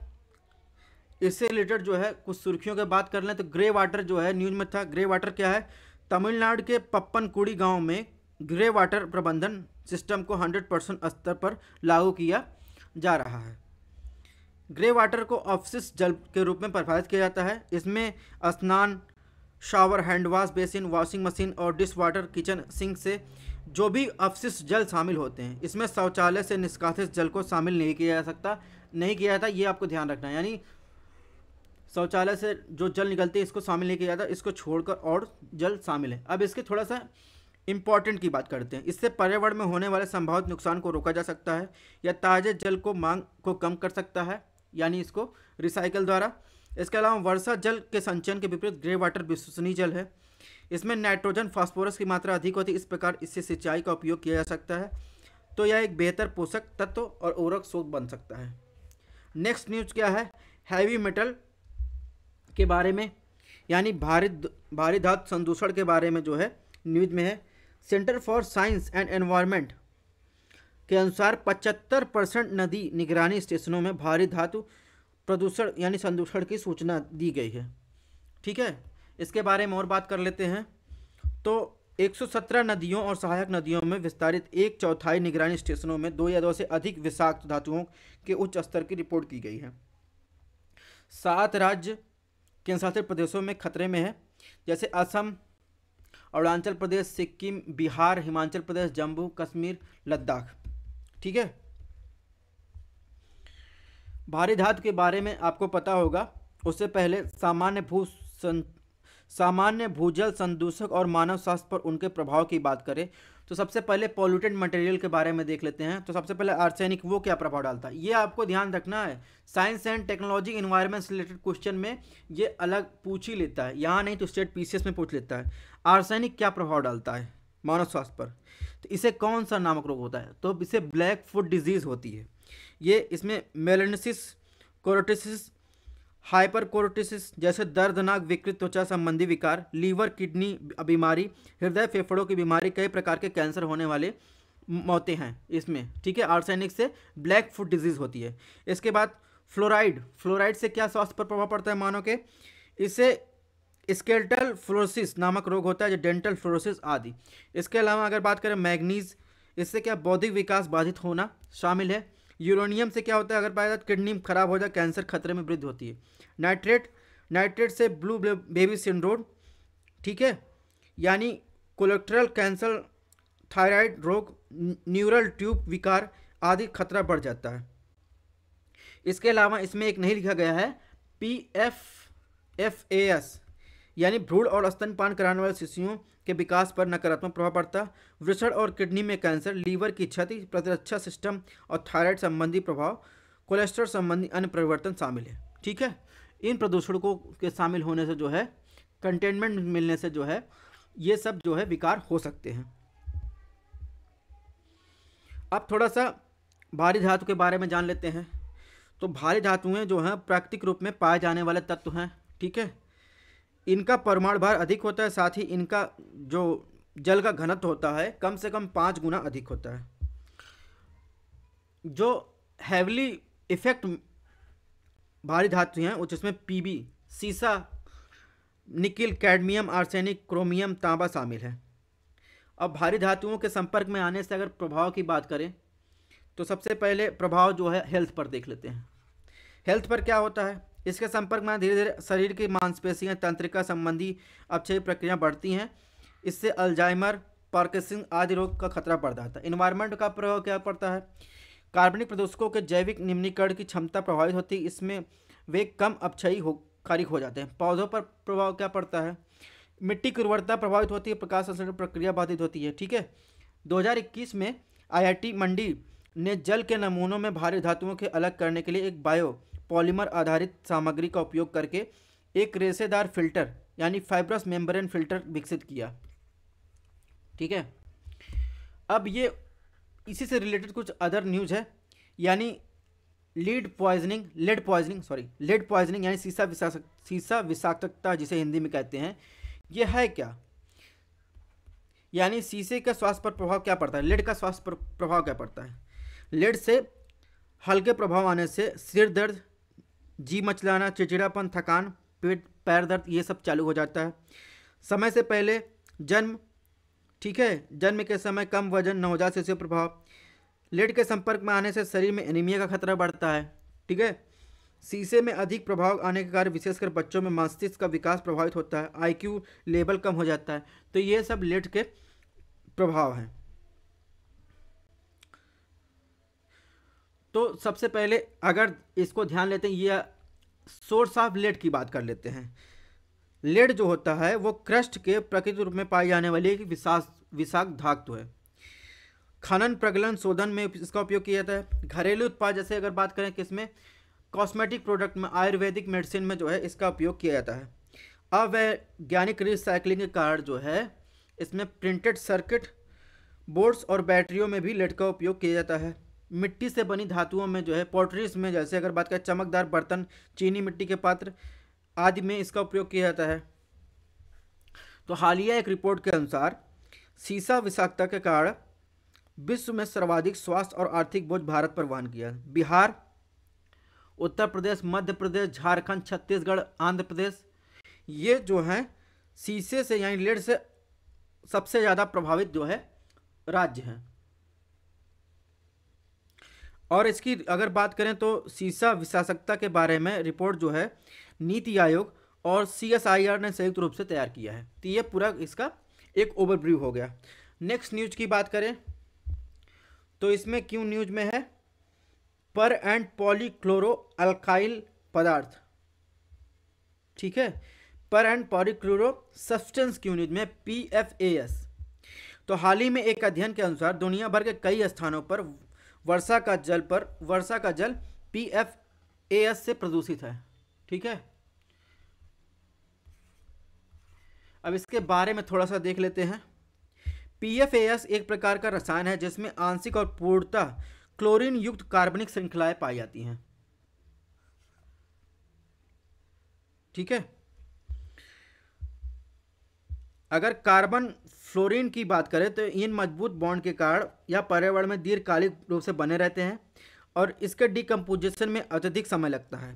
इससे रिलेटेड जो है कुछ सुर्खियों की बात कर लें तो ग्रे वाटर जो है न्यूज में था ग्रे वाटर क्या है तमिलनाडु के पप्पनकुड़ी गांव में ग्रे वाटर प्रबंधन सिस्टम को 100 परसेंट स्तर पर लागू किया जा रहा है ग्रे वाटर को अवशिष्ट जल के रूप में प्रभावित किया जाता है इसमें स्नान shower hand basin washing machine और डिश वाटर किचन सिंक से जो भी अवशिष्ट जल शामिल होते हैं इसमें शौचालय से निष्कासित जल को शामिल नहीं किया जा सकता नहीं किया जाता ये आपको ध्यान रखना है यानी शौचालय से जो जल निकलती है इसको शामिल नहीं किया जाता इसको छोड़कर और जल शामिल है अब इसके थोड़ा सा इम्पॉर्टेंट की बात करते हैं इससे पर्यावरण में होने वाले संभावित नुकसान को रोका जा सकता है या ताजे जल को मांग को कम कर सकता है यानी इसको रिसाइकल द्वारा इसके अलावा वर्षा जल के संचयन के विपरीत ग्रे वाटर विश्वसनीय जल है इसमें नाइट्रोजन फास्फोरस की मात्रा अधिक होती है इस प्रकार इससे सिंचाई का उपयोग किया जा सकता है तो यह एक बेहतर पोषक तत्व और उर्वरक स्रोत बन सकता है नेक्स्ट न्यूज क्या है हैवी मेटल के बारे में यानी भारी भारी धातु संदूषण के बारे में जो है न्यूज में है centre for science and environment के अनुसार 75 परसेंट नदी निगरानी स्टेशनों में भारी धातु प्रदूषण यानी संदूषण की सूचना दी गई है ठीक है इसके बारे में और बात कर लेते हैं तो 117 नदियों और सहायक नदियों में विस्तारित एक चौथाई निगरानी स्टेशनों में दो या दो से अधिक विषाक्त धातुओं के उच्च स्तर की रिपोर्ट की गई है सात राज्य केंद्रशासित प्रदेशों में खतरे में है जैसे असम अरुणाचल प्रदेश सिक्किम बिहार हिमाचल प्रदेश जम्मू कश्मीर लद्दाख ठीक है भारी धातु के बारे में आपको पता होगा उससे पहले सामान्य भू सं सामान्य भूजल संदूषक और मानव स्वास्थ्य पर उनके प्रभाव की बात करें तो सबसे पहले पॉल्यूटेड मटेरियल के बारे में देख लेते हैं तो सबसे पहले आर्सेनिक वो क्या प्रभाव डालता है ये आपको ध्यान रखना है साइंस एंड टेक्नोलॉजी इन्वायरमेंट से रिलेटेड क्वेश्चन में ये अलग पूछ ही लेता है यहाँ नहीं तो स्टेट पीसीएस में पूछ लेता है आर्सेनिक क्या प्रभाव डालता है मानव स्वास्थ्य पर तो इसे कौन सा नामक रोग होता है तो इसे ब्लैक फूड डिजीज़ होती है ये इसमें मेलेनसिस कोरोटिसिस हाइपरकोरोटिसिस जैसे दर्दनाक विकृत त्वचा संबंधी विकार लीवर किडनी बीमारी हृदय फेफड़ों की बीमारी कई प्रकार के कैंसर होने वाले मौतें हैं इसमें ठीक है आर्सेनिक से ब्लैक फूड डिजीज़ होती है इसके बाद फ्लोराइड फ्लोराइड से क्या स्वास्थ्य पर प्रभाव पड़ता है मानव के इसे स्केल्टल फ्लोरोसिस नामक रोग होता है जो डेंटल फ्लोरोसिस आदि इसके अलावा अगर बात करें मैग्नीज इससे क्या बौद्धिक विकास बाधित होना शामिल है यूरोनियम से क्या होता है अगर पाया जाए किडनी खराब हो जाए कैंसर खतरे में वृद्धि होती है नाइट्रेट नाइट्रेट से ब्लू बेबी सिंड्रोम ठीक है यानी कोलेक्ट्रल कैंसर थायराइड रोग न्यूरल ट्यूब विकार आदि खतरा बढ़ जाता है इसके अलावा इसमें एक नहीं लिखा गया है P F F A S यानी भ्रूण और स्तनपान कराने वाले शिशुओं के विकास पर नकारात्मक प्रभाव पड़ता वृषण और किडनी में कैंसर लीवर की क्षति प्रतिरक्षा सिस्टम और थायराइड संबंधी प्रभाव कोलेस्ट्रॉल संबंधी अन्य परिवर्तन शामिल है ठीक है इन प्रदूषणों को के शामिल होने से जो है कंटेनमेंट मिलने से जो है ये सब जो है विकार हो सकते हैं अब थोड़ा सा भारी धातु के बारे में जान लेते हैं तो भारी धातुएं जो हैं प्राकृतिक रूप में पाए जाने वाले तत्व हैं ठीक है इनका परमाणु भार अधिक होता है साथ ही इनका जो जल का घनत्व होता है कम से कम पाँच गुना अधिक होता है जो हैवली इफेक्ट भारी धातु हैं जिसमें पीबी सीसा निकिल कैडमियम आर्सेनिक क्रोमियम तांबा शामिल है अब भारी धातुओं के संपर्क में आने से अगर प्रभाव की बात करें तो सबसे पहले प्रभाव जो है हेल्थ पर देख लेते हैं हेल्थ पर क्या होता है इसके संपर्क में धीरे धीरे शरीर की मांसपेशियाँ तंत्रिका संबंधी अपचय प्रक्रिया बढ़ती हैं इससे अल्जाइमर पार्किंसन आदि रोग का खतरा बढ़ जाता है इन्वायरमेंट का प्रभाव क्या पड़ता है कार्बनिक प्रदूषकों के जैविक निम्नीकरण की क्षमता प्रभावित होती है इसमें वे कम अपचयी हो कारिक हो जाते हैं पौधों पर प्रभाव क्या पड़ता है मिट्टी की उर्वरता प्रभावित होती है प्रकाश संश्लेषण प्रक्रिया बाधित होती है ठीक है 2021 में आईआईटी मंडी ने जल के नमूनों में भारी धातुओं के अलग करने के लिए एक बायो पॉलीमर आधारित सामग्री का उपयोग करके एक रेसेदार फिल्टर यानी फाइब्रस मेम्ब्रेन फिल्टर विकसित किया ठीक है अब ये इसी से रिलेटेड कुछ अदर न्यूज है यानी lead poisoning lead poisoning sorry lead poisoning यानी सीसा सीसा विषाक्तता जिसे हिंदी में कहते हैं ये है क्या यानी शीशे का स्वास्थ्य पर प्रभाव क्या पड़ता है लेड का स्वास्थ्य पर प्रभाव क्या पड़ता है लेड से हल्के प्रभाव आने से सिर दर्द जी मचलाना चिड़चिड़ापन थकान पेट पैर दर्द ये सब चालू हो जाता है समय से पहले जन्म ठीक है जन्म के समय कम वजन नवजात शिशु प्रभाव लेट के संपर्क में आने से शरीर में एनीमिया का खतरा बढ़ता है ठीक है शीशे में अधिक प्रभाव आने के कारण विशेषकर बच्चों में मस्तिष्क का विकास प्रभावित होता है आईक्यू लेवल कम हो जाता है तो ये सब लेट के प्रभाव हैं तो सबसे पहले अगर इसको ध्यान लेते हैं ये सोर्स ऑफ लेड की बात कर लेते हैं लेड जो होता है वो क्रस्ट के प्रकृति रूप में पाई जाने वाली एक विशास विषाक्त धातु है खनन प्रगलन शोधन में इसका उपयोग किया जाता है घरेलू उत्पाद जैसे अगर बात करें किसमें कॉस्मेटिक प्रोडक्ट में आयुर्वेदिक मेडिसिन में जो है इसका उपयोग किया जाता है अवैज्ञानिक रिसाइकलिंग के कारण जो है इसमें प्रिंटेड सर्किट बोर्ड्स और बैटरियों में भी लेड का उपयोग किया जाता है मिट्टी से बनी धातुओं में जो है पोट्रीज में जैसे अगर बात करें चमकदार बर्तन चीनी मिट्टी के पात्र आदि में इसका उपयोग किया जाता है तो हालिया एक रिपोर्ट के अनुसार सीसा विषाक्तता के कारण विश्व में सर्वाधिक स्वास्थ्य और आर्थिक बोझ भारत पर वहन किया बिहार उत्तर प्रदेश मध्य प्रदेश झारखंड छत्तीसगढ़ आंध्र प्रदेश ये जो हैं शीशे से यानी लेड से सबसे ज़्यादा प्रभावित जो है राज्य हैं और इसकी अगर बात करें तो सीसा विशासकता के बारे में रिपोर्ट जो है नीति आयोग और सी ने संयुक्त रूप से तैयार किया है तो ये पूरा इसका एक ओवरव्यू हो गया नेक्स्ट न्यूज की बात करें तो इसमें क्यों न्यूज में है पर एंड पॉलीक्लोरो अल्काइल पदार्थ ठीक है पर एंड पॉलीक्लोरो सब्सटेंस की न्यूज में पी एफ ए एस तो हाल ही में एक अध्ययन के अनुसार दुनिया भर के कई स्थानों पर वर्षा का जल पर वर्षा का जल पी एफ ए एस से प्रदूषित है ठीक है अब इसके बारे में थोड़ा सा देख लेते हैं पी एफ ए एस एक प्रकार का रसायन है जिसमें आंशिक और पूर्णता क्लोरीन युक्त कार्बनिक श्रृंखलाएं पाई जाती हैं ठीक है अगर कार्बन फ्लोरीन की बात करें तो इन मजबूत बॉन्ड के कारण यह पर्यावरण में दीर्घकालिक रूप से बने रहते हैं और इसके डिकम्पोजिशन में अत्यधिक समय लगता है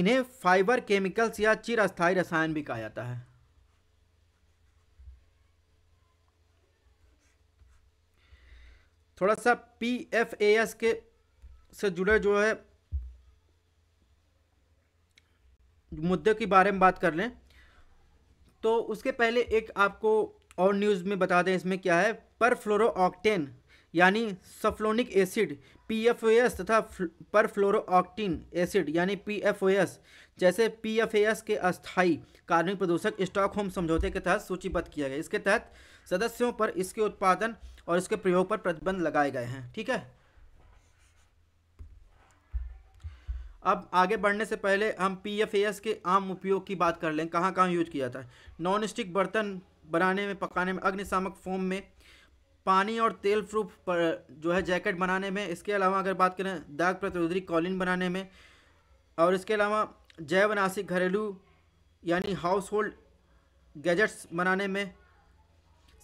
इन्हें फाइबर केमिकल्स या चिरस्थायी रसायन भी कहा जाता है थोड़ा सा पी एफ ए एस के से जुड़े जो है मुद्दे के बारे में बात कर लें तो उसके पहले एक आपको और न्यूज़ में बता दें इसमें क्या है पर फ्लोरो ऑक्टेन यानी sulphonic acid P F O S तथा पर फ्लोरो ऑक्टिन एसिड यानी पी एफ ओ एस जैसे पी एफ ए एस के अस्थाई कार्बनिक प्रदूषक स्टॉक होम समझौते के तहत सूचीबद्ध किया गया इसके तहत सदस्यों पर इसके उत्पादन और इसके प्रयोग पर प्रतिबंध लगाए गए हैं ठीक है अब आगे बढ़ने से पहले हम पी एफ एस के आम उपयोग की बात कर लें कहाँ कहाँ यूज किया जाता है नॉन स्टिक बर्तन बनाने में पकाने में अग्निशामक फोम में पानी और तेल प्रूफ पर जो है जैकेट बनाने में इसके अलावा अगर बात करें दाग प्रतिरोधी कॉलिन बनाने में और इसके अलावा जैव नासिक घरेलू यानी हाउस होल्ड गैजेट्स बनाने में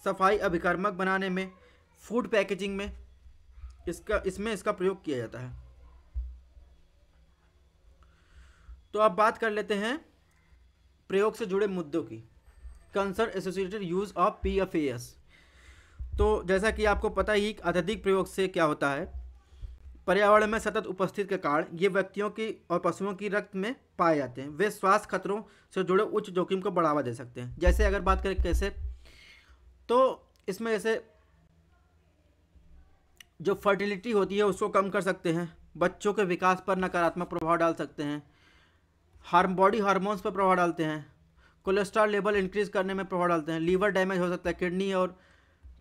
सफाई अभिकर्मक बनाने में फूड पैकेजिंग में इसका इसमें इसका प्रयोग किया जाता है तो अब बात कर लेते हैं प्रयोग से जुड़े मुद्दों की concern associated use of P F S तो जैसा कि आपको पता ही अत्यधिक प्रयोग से क्या होता है पर्यावरण में सतत उपस्थित के कारण ये व्यक्तियों की और पशुओं की रक्त में पाए जाते हैं वे स्वास्थ्य खतरों से जुड़े उच्च जोखिम को बढ़ावा दे सकते हैं जैसे अगर बात करें कैसे तो इसमें जैसे जो फर्टिलिटी होती है उसको कम कर सकते हैं बच्चों के विकास पर नकारात्मक प्रभाव डाल सकते हैं हार्म बॉडी हार्मोन्स पर प्रभाव डालते हैं कोलेस्ट्रॉल लेवल इंक्रीज करने में प्रभाव डालते हैं लीवर डैमेज हो सकता है किडनी और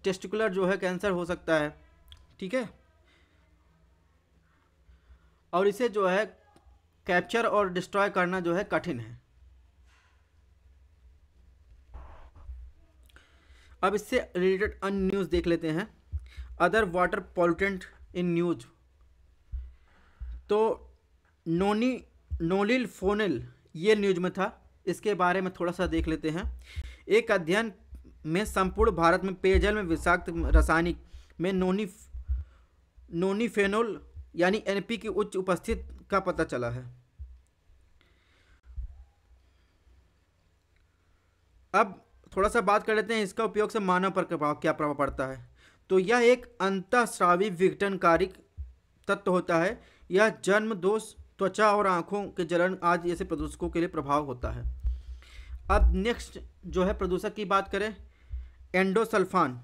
टेस्टिकुलर जो है कैंसर हो सकता है ठीक है और इसे जो है कैप्चर और डिस्ट्रॉय करना जो है कठिन है अब इससे रिलेटेड अन्य न्यूज़ देख लेते हैं other water pollutant in news तो नोनी नोलिल फोनिल ये न्यूज में था इसके बारे में थोड़ा सा देख लेते हैं एक अध्ययन में संपूर्ण भारत में पेयजल में विषाक्त रासायनिक में नोनी नोनीफेनोल यानी एनपी की उच्च उपस्थित का पता चला है अब थोड़ा सा बात कर लेते हैं इसका उपयोग से मानव पर प्रभाव क्या प्रभाव पड़ता है तो यह एक अंतःस्रावी विघटनकारी तत्व होता है यह जन्म दोष त्वचा और आँखों के जलन आज ऐसे प्रदूषकों के लिए प्रभाव होता है अब नेक्स्ट जो है प्रदूषक की बात करें एंडोसल्फान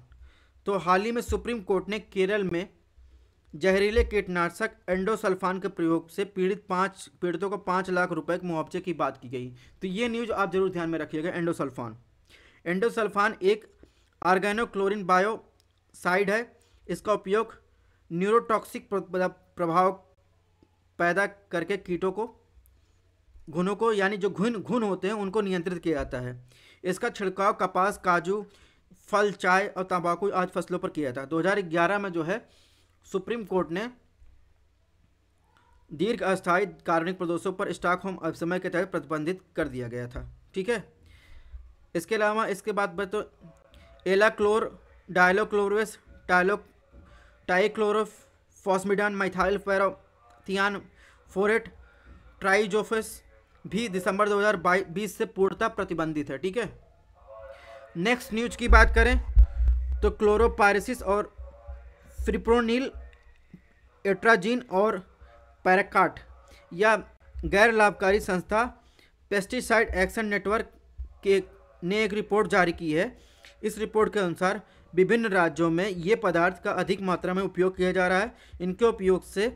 तो हाल ही में सुप्रीम कोर्ट ने केरल में जहरीले कीटनाशक एंडोसल्फान के प्रयोग से पीड़ित पाँच पीड़ितों को पाँच लाख रुपए के मुआवजे की बात की गई तो ये न्यूज़ आप जरूर ध्यान में रखिएगा एंडोसल्फान एंडोसल्फान एक आर्गेनोक्लोरिन बायोसाइड है इसका उपयोग न्यूरोटॉक्सिक मतलब प्रभाव पैदा करके कीटों को घुनों को यानी जो घुन घुन होते हैं उनको नियंत्रित किया जाता है इसका छिड़काव कपास काजू फल चाय और तंबाकू आज फसलों पर किया जाता है 2011 में जो है सुप्रीम कोर्ट ने दीर्घ अस्थायी कार्बनिक प्रदोषों पर स्टॉक होम समय के तहत प्रतिबंधित कर दिया गया था ठीक है इसके अलावा इसके बाद में तो एलाक्लोर डायलोक्लोरवेस टाइलो टाइक्लोरोफ फॉस्मिडान माइथाइल पैरो थियान फोरेट ट्राइजोफिस भी दिसंबर 2020 से पूर्णतः प्रतिबंधित है ठीक है नेक्स्ट न्यूज की बात करें तो क्लोरोपायरिस और फ्रिप्रोनील एट्राजीन और पैरकाट या गैर लाभकारी संस्था पेस्टिसाइड एक्शन नेटवर्क के ने एक रिपोर्ट जारी की है इस रिपोर्ट के अनुसार विभिन्न राज्यों में ये पदार्थ का अधिक मात्रा में उपयोग किया जा रहा है इनके उपयोग से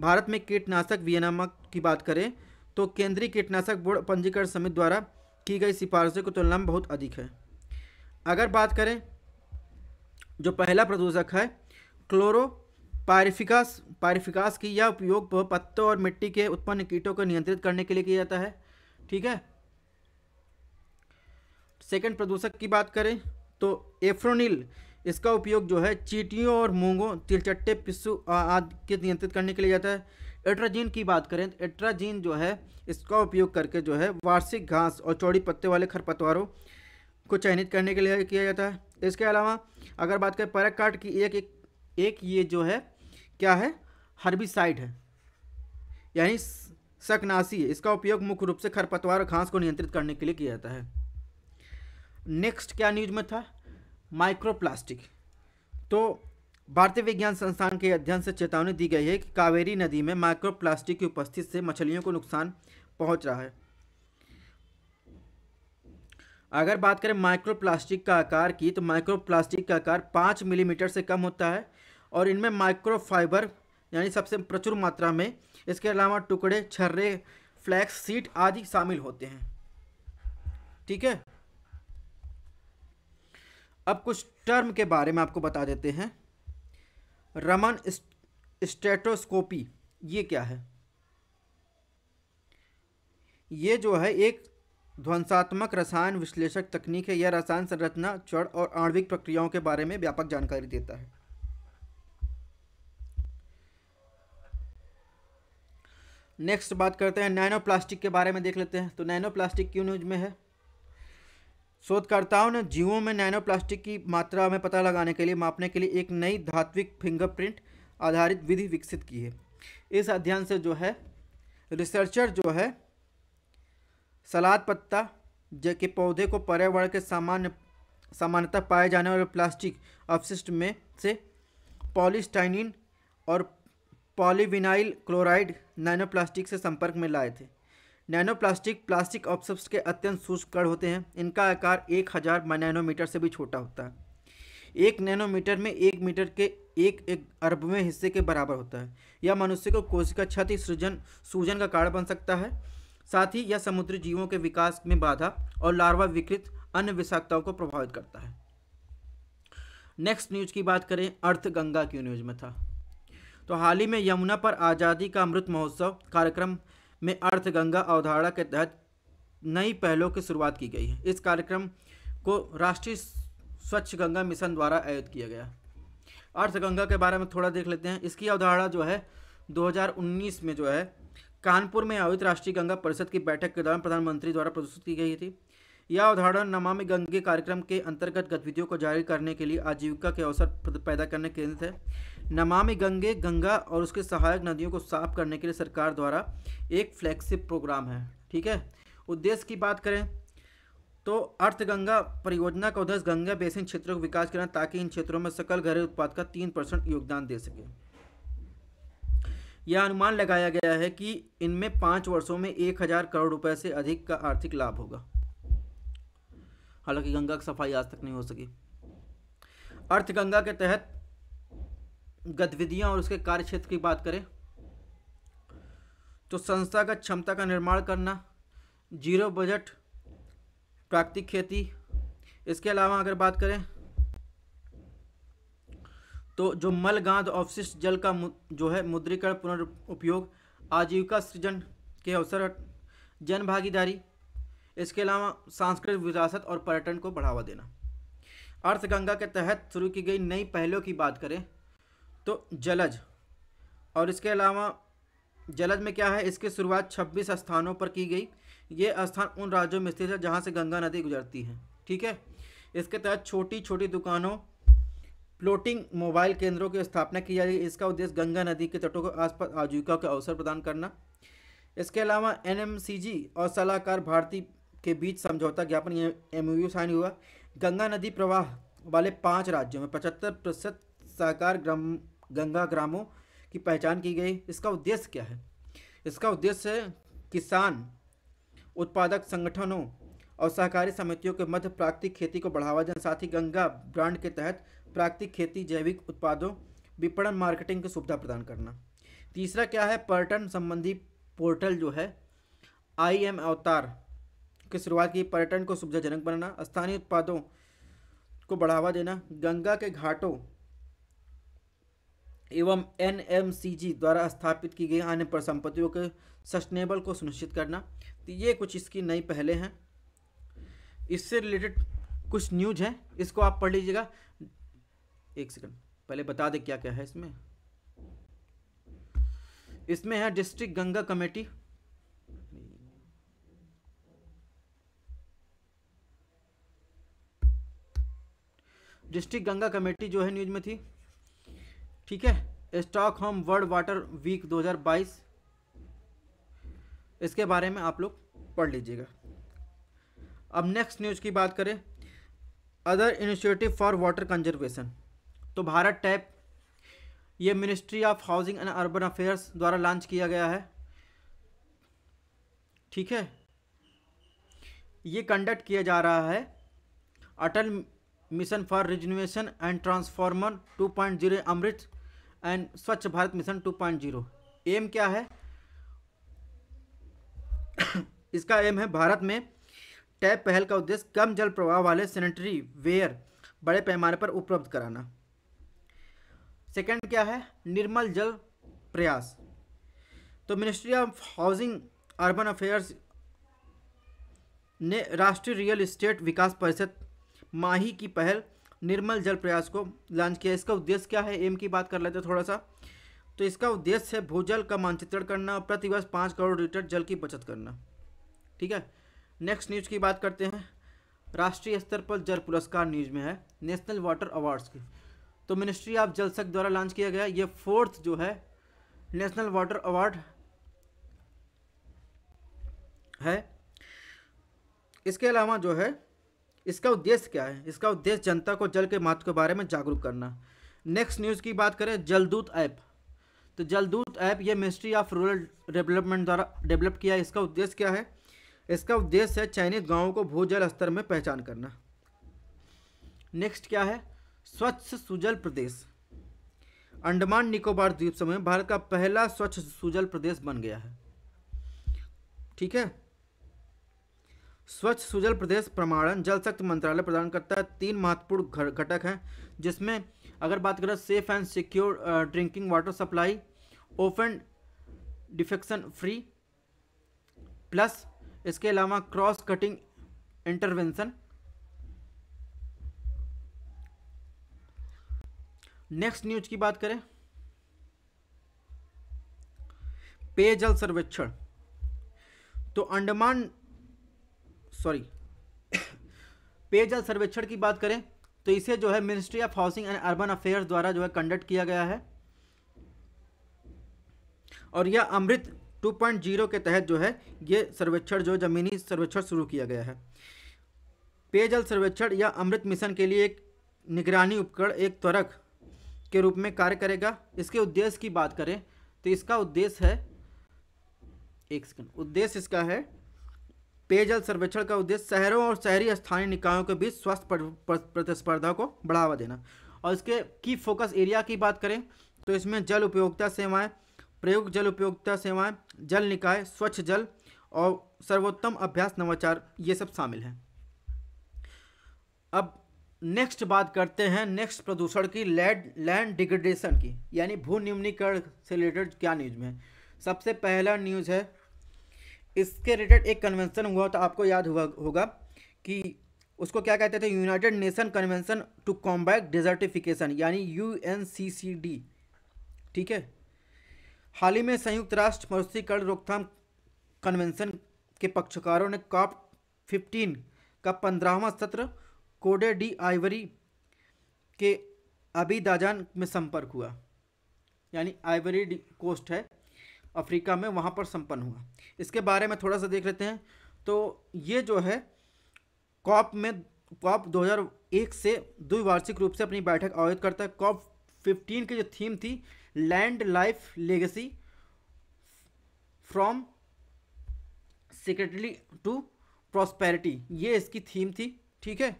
भारत में कीटनाशक वियनामक की बात करें तो केंद्रीय कीटनाशक बोर्ड पंजीकरण समिति द्वारा की गई सिफारिशों की तुलना में बहुत अधिक है अगर बात करें जो पहला प्रदूषक है क्लोरो पारिफिकास पारिफिकास की यह उपयोग पत्तों और मिट्टी के उत्पन्न कीटों को नियंत्रित करने के लिए किया जाता है ठीक है सेकंड प्रदूषक की बात करें तो एफ्रोनिल इसका उपयोग जो है चीटियों और मूंगों तिलचट्टे पिस्सू आदि के नियंत्रित करने के लिए जाता है एट्राजीन की बात करें तो एट्राजीन जो है इसका उपयोग करके जो है वार्षिक घास और चौड़ी पत्ते वाले खरपतवारों को चयनित करने के लिए किया जाता है इसके अलावा अगर बात करें काट की एक एक एक ये जो है क्या है हर्बिसाइड है यानी शकनाशी है इसका उपयोग मुख्य रूप से खरपतवार और घास को नियंत्रित करने के लिए किया जाता है नेक्स्ट क्या न्यूज में था माइक्रोप्लास्टिक तो भारतीय विज्ञान संस्थान के अध्ययन से चेतावनी दी गई है कि कावेरी नदी में माइक्रोप्लास्टिक की उपस्थिति से मछलियों को नुकसान पहुंच रहा है अगर बात करें माइक्रोप्लास्टिक का आकार की तो माइक्रोप्लास्टिक का आकार पाँच मिलीमीटर से कम होता है और इनमें माइक्रोफाइबर यानी सबसे प्रचुर मात्रा में इसके अलावा टुकड़े छर्रे फ्लैक्स सीट आदि शामिल होते हैं ठीक है अब कुछ टर्म के बारे में आपको बता देते हैं रमन स्टेटोस्कोपी ये क्या है ये जो है एक ध्वंसात्मक रसायन विश्लेषक तकनीक है यह रसायन संरचना चढ़ और आणविक प्रक्रियाओं के बारे में व्यापक जानकारी देता है नेक्स्ट बात करते हैं नैनो प्लास्टिक के बारे में देख लेते हैं तो नैनो प्लास्टिक क्यों न्यूज में है शोधकर्ताओं ने जीवों में नैनो प्लास्टिक की मात्रा में पता लगाने के लिए मापने के लिए एक नई धात्विक फिंगरप्रिंट आधारित विधि विकसित की है इस अध्ययन से जो है रिसर्चर जो है सलाद पत्ता जबकि पौधे को पर्यावरण के सामान्य सामान्यतः पाए जाने वाले प्लास्टिक अपशिष्ट में से पॉलिस्टाइनिन और पॉलीविनाइल क्लोराइड नैनो प्लास्टिक से संपर्क में लाए थे नैनो प्लास्टिक प्लास्टिक ऑप्सप्स के अत्यंत शुष्क कण होते हैं इनका आकार एक हज़ार नैनोमीटर से भी छोटा होता है एक नैनोमीटर में एक मीटर के एक एक अरबवें हिस्से के बराबर होता है यह मनुष्य को कोशिका क्षति सृजन सूजन का कारण बन सकता है साथ ही यह समुद्री जीवों के विकास में बाधा और लार्वा विकृत अन्य विषाक्ताओं को प्रभावित करता है नेक्स्ट न्यूज की बात करें अर्थ गंगा क्यों न्यूज में था तो हाल ही में यमुना पर आज़ादी का अमृत महोत्सव कार्यक्रम में अर्थगंगा अवधारणा के तहत नई पहलों की शुरुआत की गई है इस कार्यक्रम को राष्ट्रीय स्वच्छ गंगा मिशन द्वारा आयोजित किया गया अर्थगंगा के बारे में थोड़ा देख लेते हैं इसकी अवधारणा जो है 2019 में जो है कानपुर में आयोजित राष्ट्रीय गंगा परिषद की बैठक के दौरान प्रधानमंत्री द्वारा प्रस्तुत की गई थी यह अवधारणा नमामि गंगे कार्यक्रम के अंतर्गत गतिविधियों को जारी करने के लिए आजीविका के अवसर पैदा करने केंद्रित है नमामि गंगे गंगा और उसके सहायक नदियों को साफ करने के लिए सरकार द्वारा एक फ्लैगशिप प्रोग्राम है ठीक है उद्देश्य की बात करें तो अर्थगंगा परियोजना का उद्देश्य गंगा बेसिन क्षेत्रों का विकास करना ताकि इन क्षेत्रों में सकल घरेलू उत्पाद का तीन परसेंट योगदान दे सके यह अनुमान लगाया गया है कि इनमें पाँच वर्षों में एक हज़ार करोड़ रुपए से अधिक का आर्थिक लाभ होगा हालांकि गंगा की सफाई आज तक नहीं हो सकी अर्थगंगा के तहत गतिविधियां और उसके कार्य क्षेत्र की बात करें तो संस्थागत क्षमता का निर्माण करना जीरो बजट प्राकृतिक खेती इसके अलावा अगर बात करें तो जो मल गांध अवशिष्ट जल का जो है मुद्रीकरण पुनर्उपयोग आजीविका सृजन के अवसर जन भागीदारी इसके अलावा सांस्कृतिक विरासत और पर्यटन को बढ़ावा देना अर्थगंगा के तहत शुरू की गई नई पहलों की बात करें तो जलज और इसके अलावा जलज में क्या है इसकी शुरुआत 26 स्थानों पर की गई ये स्थान उन राज्यों में स्थित है जहाँ से गंगा नदी गुजरती है ठीक है इसके तहत छोटी छोटी दुकानों फ्लोटिंग मोबाइल केंद्रों की के स्थापना की जा रही है इसका उद्देश्य गंगा नदी के तटों के आसपास आजीविका के अवसर प्रदान करना इसके अलावा एन और सलाहकार भारती के बीच समझौता ज्ञापन एम साइन हुआ गंगा नदी प्रवाह वाले पाँच राज्यों में पचहत्तर प्रतिशत सहकार ग्राम गंगा ग्रामों की पहचान की गई इसका उद्देश्य क्या है इसका उद्देश्य किसान उत्पादक संगठनों और सहकारी समितियों के मध्य प्राकृतिक खेती को बढ़ावा देना साथ ही गंगा ब्रांड के तहत प्राकृतिक खेती जैविक उत्पादों विपणन मार्केटिंग की सुविधा प्रदान करना तीसरा क्या है पर्यटन संबंधी पोर्टल जो है आई एम अवतार की शुरुआत की पर्यटन को सुविधाजनक बनाना स्थानीय उत्पादों को बढ़ावा देना गंगा के घाटों एवं एनएमसीजी द्वारा स्थापित की गई अन्य परिसंपत्तियों के सस्टेनेबल को सुनिश्चित करना तो ये कुछ इसकी नई पहले हैं इससे रिलेटेड कुछ न्यूज हैं इसको आप पढ़ लीजिएगा एक सेकंड पहले बता दें क्या क्या है इसमें इसमें है district Ganga committee district Ganga committee जो है न्यूज में थी ठीक है Stockholm world water week 2022 इसके बारे में आप लोग पढ़ लीजिएगा अब नेक्स्ट न्यूज़ की बात करें other initiative for water conservation तो भारत टैप ये ministry of housing and urban affairs द्वारा लॉन्च किया गया है ठीक है ये कंडक्ट किया जा रहा है Atal mission for rejuvenation and transformer 2.0 Amrut and Swachh Bharat mission 2.0 M क्या है (coughs) इसका एम है भारत में टैप पहल का उद्देश्य कम जल प्रवाह वाले सैनिटरी वेयर बड़े पैमाने पर उपलब्ध कराना सेकंड क्या है निर्मल जल प्रयास तो ministry of housing urban affairs ने राष्ट्रीय रियल इस्टेट विकास परिषद माही की पहल निर्मल जल प्रयास को लॉन्च किया इसका उद्देश्य क्या है एम की बात कर लेते थोड़ा सा तो इसका उद्देश्य है भूजल का मानचित्रण करना और प्रतिवर्ष पाँच करोड़ लीटर जल की बचत करना ठीक है नेक्स्ट न्यूज़ की बात करते हैं राष्ट्रीय स्तर पर जल पुरस्कार न्यूज़ में है नेशनल वाटर अवार्ड्स की तो मिनिस्ट्री ऑफ जल शक्ति द्वारा लॉन्च किया गया ये फोर्थ जो है नेशनल वाटर अवार्ड है इसके अलावा जो है इसका उद्देश्य क्या है इसका उद्देश्य जनता को जल के महत्व के बारे में जागरूक करना नेक्स्ट न्यूज़ की बात करें जलदूत ऐप तो जलदूत ऐप यह मिनिस्ट्री ऑफ रूरल डेवलपमेंट द्वारा डेवलप किया है इसका उद्देश्य क्या है इसका उद्देश्य है चयनित गाँवों को जल स्तर में पहचान करना नेक्स्ट क्या है स्वच्छ सुजल प्रदेश अंडमान निकोबार द्वीप समूह भारत का पहला स्वच्छ सुजल प्रदेश बन गया है ठीक है स्वच्छ सुजल प्रदेश प्रमाणन जल शक्ति मंत्रालय प्रदान करता है तीन महत्वपूर्ण घटक हैं जिसमें अगर बात करें safe and secure drinking water supply open defecation free plus इसके अलावा cross cutting intervention next news की बात करें पेयजल सर्वेक्षण तो अंडमान सॉरी पेयजल सर्वेक्षण की बात करें तो इसे जो है ministry of housing and urban affairs द्वारा जो है कंडक्ट किया गया है और यह अमृत 2.0 के तहत जो है यह सर्वेक्षण जो जमीनी सर्वेक्षण शुरू किया गया है पेयजल सर्वेक्षण या अमृत मिशन के लिए एक निगरानी उपकरण एक त्वरक के रूप में कार्य करेगा इसके उद्देश्य की बात करें तो इसका उद्देश्य है एक सेकंड उद्देश्य इसका है पेयजल सर्वेक्षण का उद्देश्य शहरों और शहरी स्थानीय निकायों के बीच स्वास्थ्य प्रतिस्पर्धा को बढ़ावा देना और इसके की फोकस एरिया की बात करें तो इसमें जल उपयोगिता सेवाएं प्रयोग जल उपयोगिता सेवाएं जल निकाय स्वच्छ जल और सर्वोत्तम अभ्यास नवाचार ये सब शामिल हैं अब नेक्स्ट बात करते हैं नेक्स्ट प्रदूषण की लैंड लैंड डिग्रेडेशन की यानी भू निम्नीकरण से रिलेटेड क्या न्यूज़ में सबसे पहला न्यूज़ है इसके रिलेटेड एक कन्वेंशन हुआ था आपको याद हुआ होगा कि उसको क्या कहते थे United Nation convention to combat desertification यानी यू ठीक है हाल ही में संयुक्त राष्ट्र मरुस्थीकरण रोकथाम कन्वेंशन के पक्षकारों ने कॉप फिफ्टीन का पंद्रहवा सत्र कोडे डी आइवरी के अभी दाजान में संपर्क हुआ यानी आइवरी कोस्ट है अफ्रीका में वहाँ पर संपन्न हुआ इसके बारे में थोड़ा सा देख लेते हैं तो ये जो है कॉप में कॉप 2001 से द्विवार्षिक रूप से अपनी बैठक आयोजित करता है कॉप 15 की जो थीम थी land life legacy from secretary to prosperity ये इसकी थीम थी ठीक है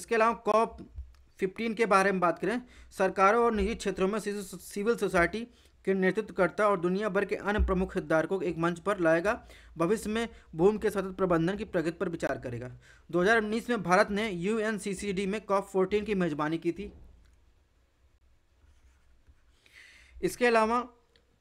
इसके अलावा कॉप 15 के बारे में बात करें सरकारों और निजी क्षेत्रों में सिविल सोसाइटी के नेतृत्व करता और दुनिया भर के अन्य प्रमुख हितधारकों को एक मंच पर लाएगा भविष्य में भूमि के सतत प्रबंधन की प्रगति पर विचार करेगा 2019 में भारत ने यू में कॉप फोर्टीन की मेजबानी की थी इसके अलावा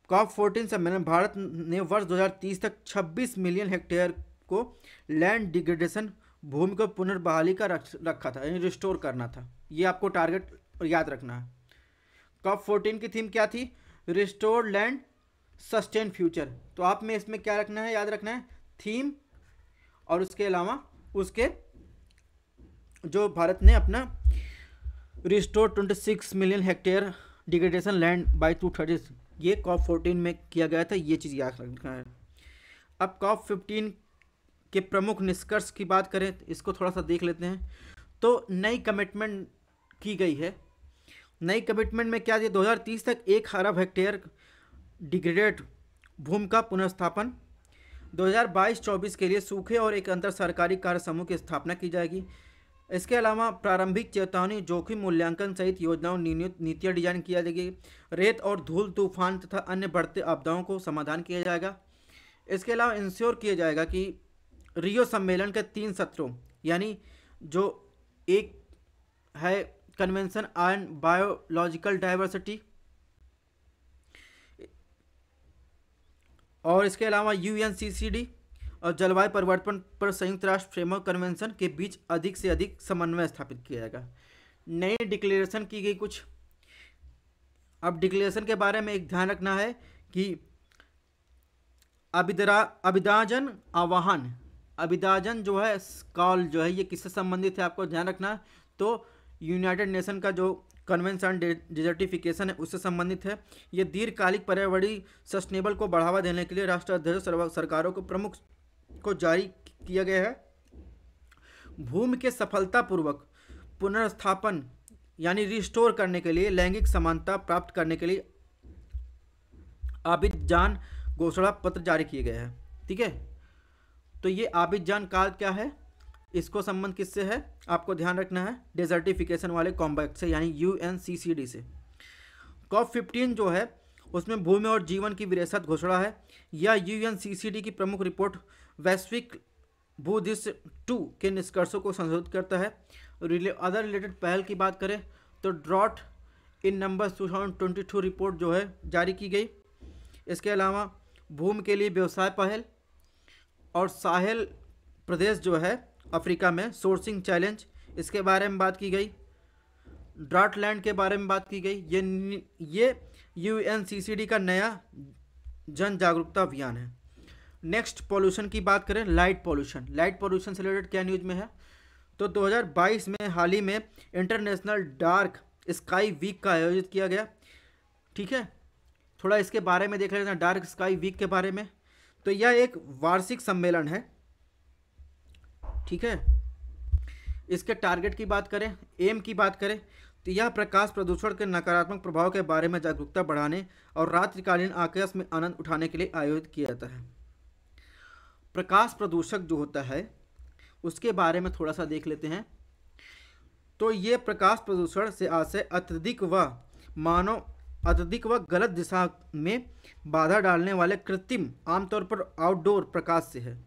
कॉप फोर्टीन सम्मेलन भारत ने वर्ष 2030 तक 26 मिलियन हेक्टेयर को लैंड डिग्रेडेशन भूमि को पुनर्बहाली का रखा था यानी रिस्टोर करना था ये आपको टारगेट याद रखना है कॉप फोर्टीन की थीम क्या थी रिस्टोर लैंड सस्टेन फ्यूचर तो आप में इसमें क्या रखना है याद रखना है थीम और उसके अलावा उसके जो भारत ने अपना restore twenty six million hectare degradation land by two thirty ये कॉप फोर्टीन में किया गया था ये चीज़ याद रखना है अब कॉप फिफ्टीन के प्रमुख निष्कर्ष की बात करें इसको थोड़ा सा देख लेते हैं तो नई कमिटमेंट की गई है नई कमिटमेंट में क्या दिया 2030 तक एक अरब हेक्टेयर डिग्रेडेड भूमि का पुनर्स्थापन 2022-24 के लिए सूखे और एक अंतर सरकारी कार्य समूह की स्थापना की जाएगी इसके अलावा प्रारंभिक चेतावनी जोखिम मूल्यांकन सहित योजनाओं नीतियाँ डिजाइन किया जाएगी रेत और धूल तूफान तथा अन्य बढ़ते आपदाओं को समाधान किया जाएगा इसके अलावा इंश्योर किया जाएगा कि रियो सम्मेलन के तीन सत्रों यानी जो एक है कन्वेंशन ऑन बायोलॉजिकल डाइवर्सिटी और इसके अलावा यू और जलवायु परिवर्तन पर संयुक्त राष्ट्र फ्रेमवर्क कन्वेंशन के बीच अधिक से अधिक समन्वय स्थापित किया जाएगा नई डिक्लेरेशन की गई कुछ अब डिक्लेरेशन के बारे में एक ध्यान रखना है कि अभिदरा अभिदाजन आवाहन अभिदाजन जो है कॉल जो है ये किससे संबंधित है आपको ध्यान रखना तो यूनाइटेड नेशन का जो कन्वेंशन डिजर्टिफिकेशन है उससे संबंधित है ये दीर्घकालिक पर्यावरणीय सस्टेनेबल को बढ़ावा देने के लिए राष्ट्राध्यक्ष सरकारों को प्रमुख को जारी किया गया है भूमि के सफलतापूर्वक पुनर्स्थापन यानी रिस्टोर करने के लिए लैंगिक समानता प्राप्त करने के लिए आबिद जान घोषणा पत्र जारी किए गए हैं ठीक है तो ये आबिद जान काल क्या है इसको संबंध किससे है आपको ध्यान रखना है डेजर्टिफिकेशन वाले कॉम्बैक्ट से यानी यू से कॉप फिफ्टीन जो है उसमें भूमि और जीवन की विरासत घोषणा है या यू की प्रमुख रिपोर्ट वैश्विक भूदिश टू के निष्कर्षों को संशोधित करता है रिले अदर रिलेटेड पहल की बात करें तो drought in number two thousand twenty two report जो है जारी की गई इसके अलावा भूमि के लिए व्यवसाय पहल और साहल प्रदेश जो है अफ्रीका में सोर्सिंग चैलेंज इसके बारे में बात की गई ड्राट लैंड के बारे में बात की गई ये ये यू का नया जन जागरूकता अभियान है नेक्स्ट पॉल्यूशन की बात करें लाइट पॉल्यूशन लाइट पॉल्यूशन से रिलेटेड क्या न्यूज़ में है तो 2022 में हाल ही में इंटरनेशनल डार्क स्काई वीक का आयोजित किया गया ठीक है थोड़ा इसके बारे में देख लेते हैं डार्क स्काई वीक के बारे में तो यह एक वार्षिक सम्मेलन है ठीक है इसके टारगेट की बात करें एम की बात करें तो यह प्रकाश प्रदूषण के नकारात्मक प्रभाव के बारे में जागरूकता बढ़ाने और रात्रिकालीन आकाश में आनंद उठाने के लिए आयोजित किया जाता है प्रकाश प्रदूषक जो होता है उसके बारे में थोड़ा सा देख लेते हैं तो ये प्रकाश प्रदूषण से आशय अत्यधिक व मानव अत्यधिक व गलत दिशा में बाधा डालने वाले कृत्रिम आमतौर पर आउटडोर प्रकाश से है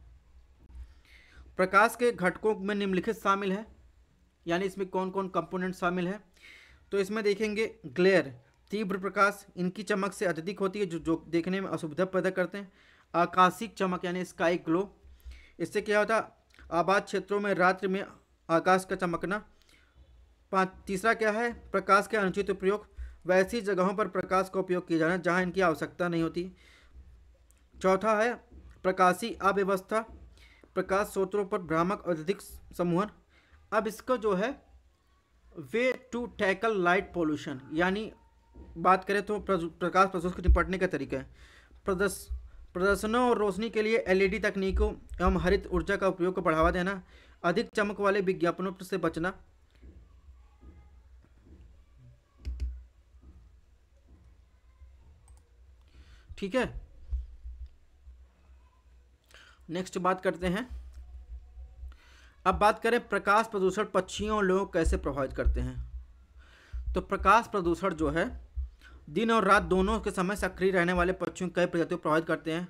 प्रकाश के घटकों में निम्नलिखित शामिल है यानी इसमें कौन कौन कंपोनेंट शामिल है तो इसमें देखेंगे ग्लेयर तीव्र प्रकाश इनकी चमक से अत्यधिक होती है जो जो देखने में असुविधा पैदा करते हैं आकाशिक चमक यानी स्काई ग्लो इससे क्या होता आबाद क्षेत्रों में रात्रि में आकाश का चमकना पाँच तीसरा क्या है प्रकाश के अनुचित उपयोग वैसी जगहों पर प्रकाश का उपयोग किया जाना जहाँ इनकी आवश्यकता नहीं होती चौथा है प्रकाशी अव्यवस्था प्रकाश स्रोतों पर भ्रामक औद्योगिक समूहन अब इसका जो है way to tackle light pollution यानी बात करें तो प्रकाश प्रदूषण से निपटने का तरीका है प्रदर्श प्रदर्शनों और रोशनी के लिए एलईडी e तकनीकों एवं हरित ऊर्जा का उपयोग को बढ़ावा देना अधिक चमक वाले विज्ञापनों से बचना ठीक है नेक्स्ट बात करते हैं अब बात करें प्रकाश प्रदूषण पक्षियों लोगों कैसे प्रभावित करते हैं तो प्रकाश प्रदूषण जो है दिन और रात दोनों के समय सक्रिय रहने वाले पक्षियों कई प्रजातियों प्रभावित करते हैं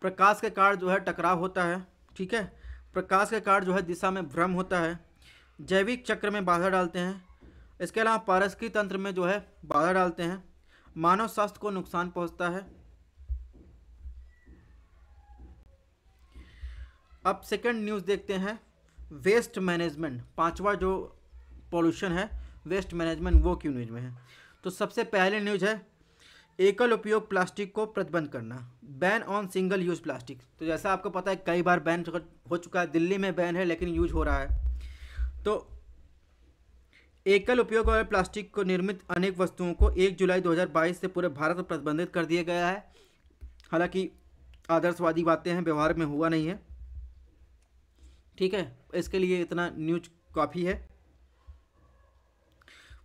प्रकाश के कारण जो है टकराव होता है ठीक है प्रकाश के कारण जो है दिशा में भ्रम होता है जैविक चक्र में बाधा डालते हैं इसके अलावा पारस्की तंत्र में जो है बाधा डालते हैं मानव स्वास्थ्य को नुकसान पहुँचता है अब सेकंड न्यूज़ देखते हैं वेस्ट मैनेजमेंट पांचवा जो पॉल्यूशन है वेस्ट मैनेजमेंट वो क्यों न्यूज़ में है तो सबसे पहले न्यूज़ है एकल उपयोग प्लास्टिक को प्रतिबंध करना ban on single use plastic तो जैसा आपको पता है कई बार बैन हो चुका है दिल्ली में बैन है लेकिन यूज हो रहा है तो एकल उपयोग वाले प्लास्टिक को निर्मित अनेक वस्तुओं को 1 जुलाई 2022 से पूरे भारत में प्रतिबंधित कर दिया गया है हालांकि आदर्शवादी बातें हैं व्यवहार में हुआ नहीं है ठीक है इसके लिए इतना न्यूज काफ़ी है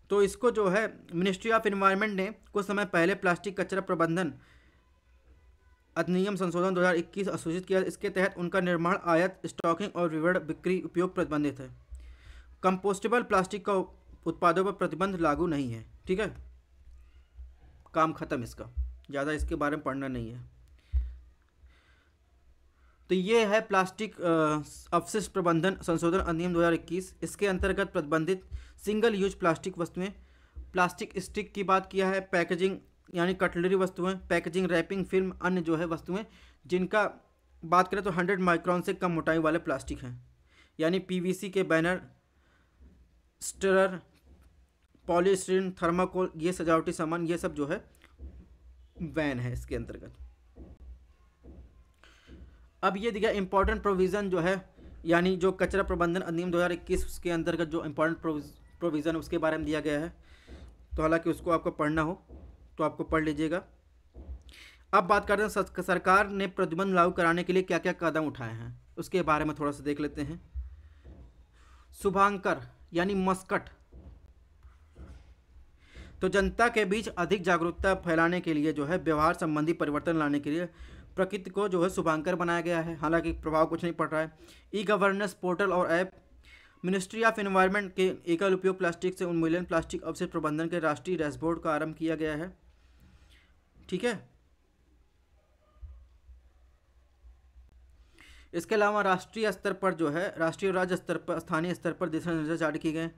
तो इसको जो है मिनिस्ट्री ऑफ इन्वायरमेंट ने कुछ समय पहले प्लास्टिक कचरा प्रबंधन अधिनियम संशोधन 2021 सूचित किया इसके तहत उनका निर्माण आयत स्टॉकिंग और विवरण बिक्री उपयोग प्रतिबंधित है कंपोस्टेबल प्लास्टिक का उत्पादों पर प्रतिबंध लागू नहीं है ठीक है काम खत्म इसका ज़्यादा इसके बारे में पढ़ना नहीं है तो ये है प्लास्टिक अवशिष्ट प्रबंधन संशोधन अधिनियम 2021 इसके अंतर्गत प्रतिबंधित सिंगल यूज प्लास्टिक वस्तुएं प्लास्टिक स्टिक की बात किया है पैकेजिंग यानी कटलरी वस्तुएं पैकेजिंग रैपिंग फिल्म अन्य जो है वस्तुएं जिनका बात करें तो हंड्रेड माइक्रॉन से कम मोटाई वाले प्लास्टिक हैं यानी पीवीसी के बैनर स्टरर पॉलीस्ट्रीन थर्माकोल ये सजावटी सामान ये सब जो है बैन है इसके अंतर्गत अब ये दिया इंपॉर्टेंट प्रोविज़न जो है यानी जो कचरा प्रबंधन अधिनियम 2021 के अंतर्गत जो इम्पोर्टेंट प्रोविज़न उसके बारे में दिया गया है तो हालांकि उसको आपको पढ़ना हो तो आपको पढ़ लीजिएगा अब बात करते हैं सरकार ने प्रतिबंध लागू कराने के लिए क्या क्या कदम उठाए हैं उसके बारे में थोड़ा सा देख लेते हैं शुभांकर यानी मस्कट तो जनता के बीच अधिक जागरूकता फैलाने के लिए जो है व्यवहार संबंधी परिवर्तन लाने के लिए प्रकृति को जो है शुभांकर बनाया गया है हालांकि प्रभाव कुछ नहीं पड़ रहा है ई गवर्नेंस पोर्टल और ऐप मिनिस्ट्री ऑफ इन्वायरमेंट के एकल उपयोग प्लास्टिक से उन्मूलन प्लास्टिक अवशेष प्रबंधन के राष्ट्रीय डैशबोर्ड का आरंभ किया गया है ठीक है इसके अलावा राष्ट्रीय स्तर पर जो है राष्ट्रीय और राज्य स्तर पर स्थानीय स्तर पर दिशा निर्देश जारी किए गए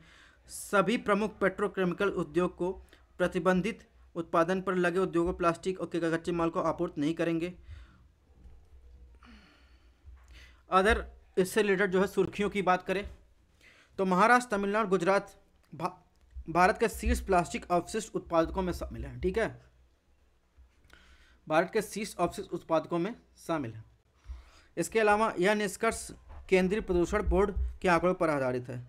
सभी प्रमुख पेट्रोकेमिकल उद्योग को प्रतिबंधित उत्पादन पर लगे उद्योगों प्लास्टिक और के कच्चे माल को आपूर्ति नहीं करेंगे अदर इससे रिलेटेड जो है सुर्खियों की बात करें तो महाराष्ट्र तमिलनाडु गुजरात भा, भारत के शीर्ष प्लास्टिक अवशिष्ट उत्पादकों में शामिल है ठीक है भारत के शीर्ष अवशिष्ट उत्पादकों में शामिल है इसके अलावा यह निष्कर्ष केंद्रीय प्रदूषण बोर्ड के आंकड़ों पर आधारित है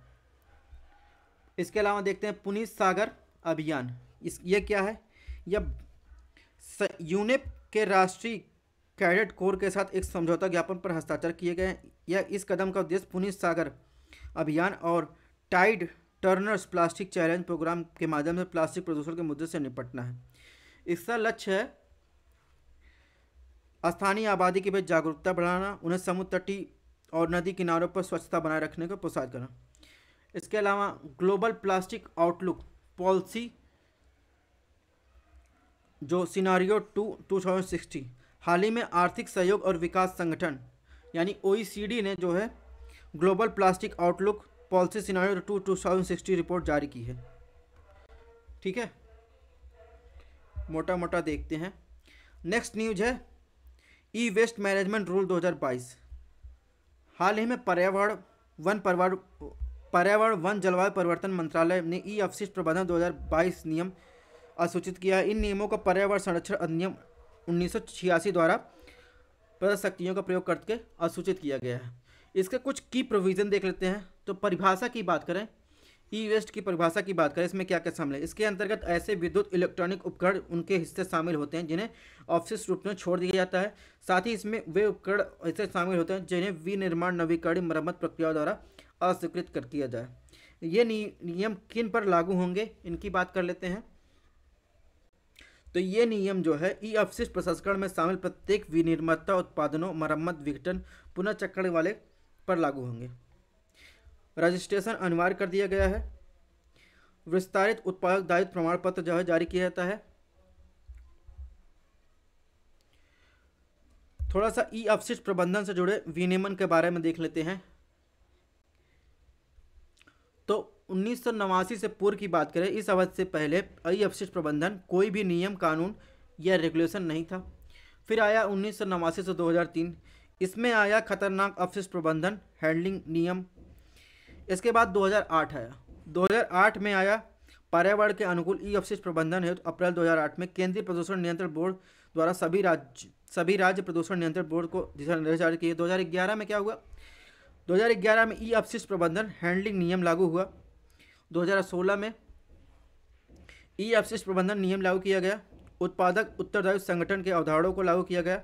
इसके अलावा देखते हैं पुनीत सागर अभियान इस ये क्या है यह यूनेप के राष्ट्रीय कैडेट कोर के साथ एक समझौता ज्ञापन पर हस्ताक्षर किए गए यह इस कदम का उद्देश्य पुनित सागर अभियान और tide turners plastic challenge programme के माध्यम से प्लास्टिक प्रदूषण के मुद्दे से निपटना है इसका लक्ष्य है स्थानीय आबादी के बीच जागरूकता बढ़ाना उन्हें समुद्र तटी और नदी किनारों पर स्वच्छता बनाए रखने को प्रोत्साहित करना इसके अलावा ग्लोबल प्लास्टिक आउटलुक पॉलिसी जो scenario to two thousand sixty हाल ही में आर्थिक सहयोग और विकास संगठन यानी ओ ने जो है global plastic outlook policy scenario to two thousand sixty report जारी की है ठीक है मोटा मोटा देखते हैं नेक्स्ट न्यूज है ई वेस्ट मैनेजमेंट रूल 2022 हाल ही में पर्यावरण वन पर्यावरण वन जलवायु परिवर्तन मंत्रालय ने ई अवशिष्ट प्रबंधन 2022 नियम असूचित किया इन नियमों का पर्यावरण संरक्षण अधिनियम उन्नीस द्वारा प्रदत्त शक्तियों का प्रयोग करके असूचित किया गया है इसके कुछ की प्रोविज़न देख लेते हैं तो परिभाषा की बात करें ई e वेस्ट की परिभाषा की बात करें इसमें क्या क्या शामिल है इसके अंतर्गत ऐसे विद्युत इलेक्ट्रॉनिक उपकरण उनके हिस्से शामिल होते हैं जिन्हें ऑफिस रूप में छोड़ दिया जाता है साथ ही इसमें वे उपकरण ऐसे शामिल होते हैं जिन्हें विनिर्माण नवीकरण मरम्मत प्रक्रिया द्वारा अस्वीकृत कर दिया जाए ये नियम किन पर लागू होंगे इनकी बात कर लेते हैं तो ये नियम जो है ई अवशिष्ट प्रसंस्करण में शामिल प्रत्येक विनिर्माता उत्पादनों मरम्मत विघटन पुनर्चक्रण वाले पर लागू होंगे रजिस्ट्रेशन अनिवार्य कर दिया गया है विस्तारित उत्पादक दायित्व प्रमाण पत्र जो है जारी किया जाता है थोड़ा सा ई अवशिष्ट प्रबंधन से जुड़े विनियमन के बारे में देख लेते हैं तो उन्नीस से पूर्व की बात करें इस अवधि से पहले अवशिष्ट प्रबंधन कोई भी नियम कानून या रेगुलेशन नहीं था फिर आया उन्नीस से 2003 इसमें आया खतरनाक अवशिष्ट प्रबंधन हैंडलिंग नियम इसके बाद 2008 आया 2008 में आया पर्यावरण के अनुकूल ई अवशिष्ट प्रबंधन हेतु अप्रैल 2008 में केंद्रीय प्रदूषण नियंत्रण बोर्ड द्वारा सभी राज्य सभी राज्य प्रदूषण नियंत्रण बोर्ड को दिशा निर्देश जारी किए 2011 में क्या हुआ 2011 में ई अवशिष्ट प्रबंधन हैंडलिंग नियम लागू हुआ 2016 में ई अवशिष्ट प्रबंधन नियम लागू किया गया उत्पादक उत्तरदायित्व संगठन के अवधारणों को लागू किया गया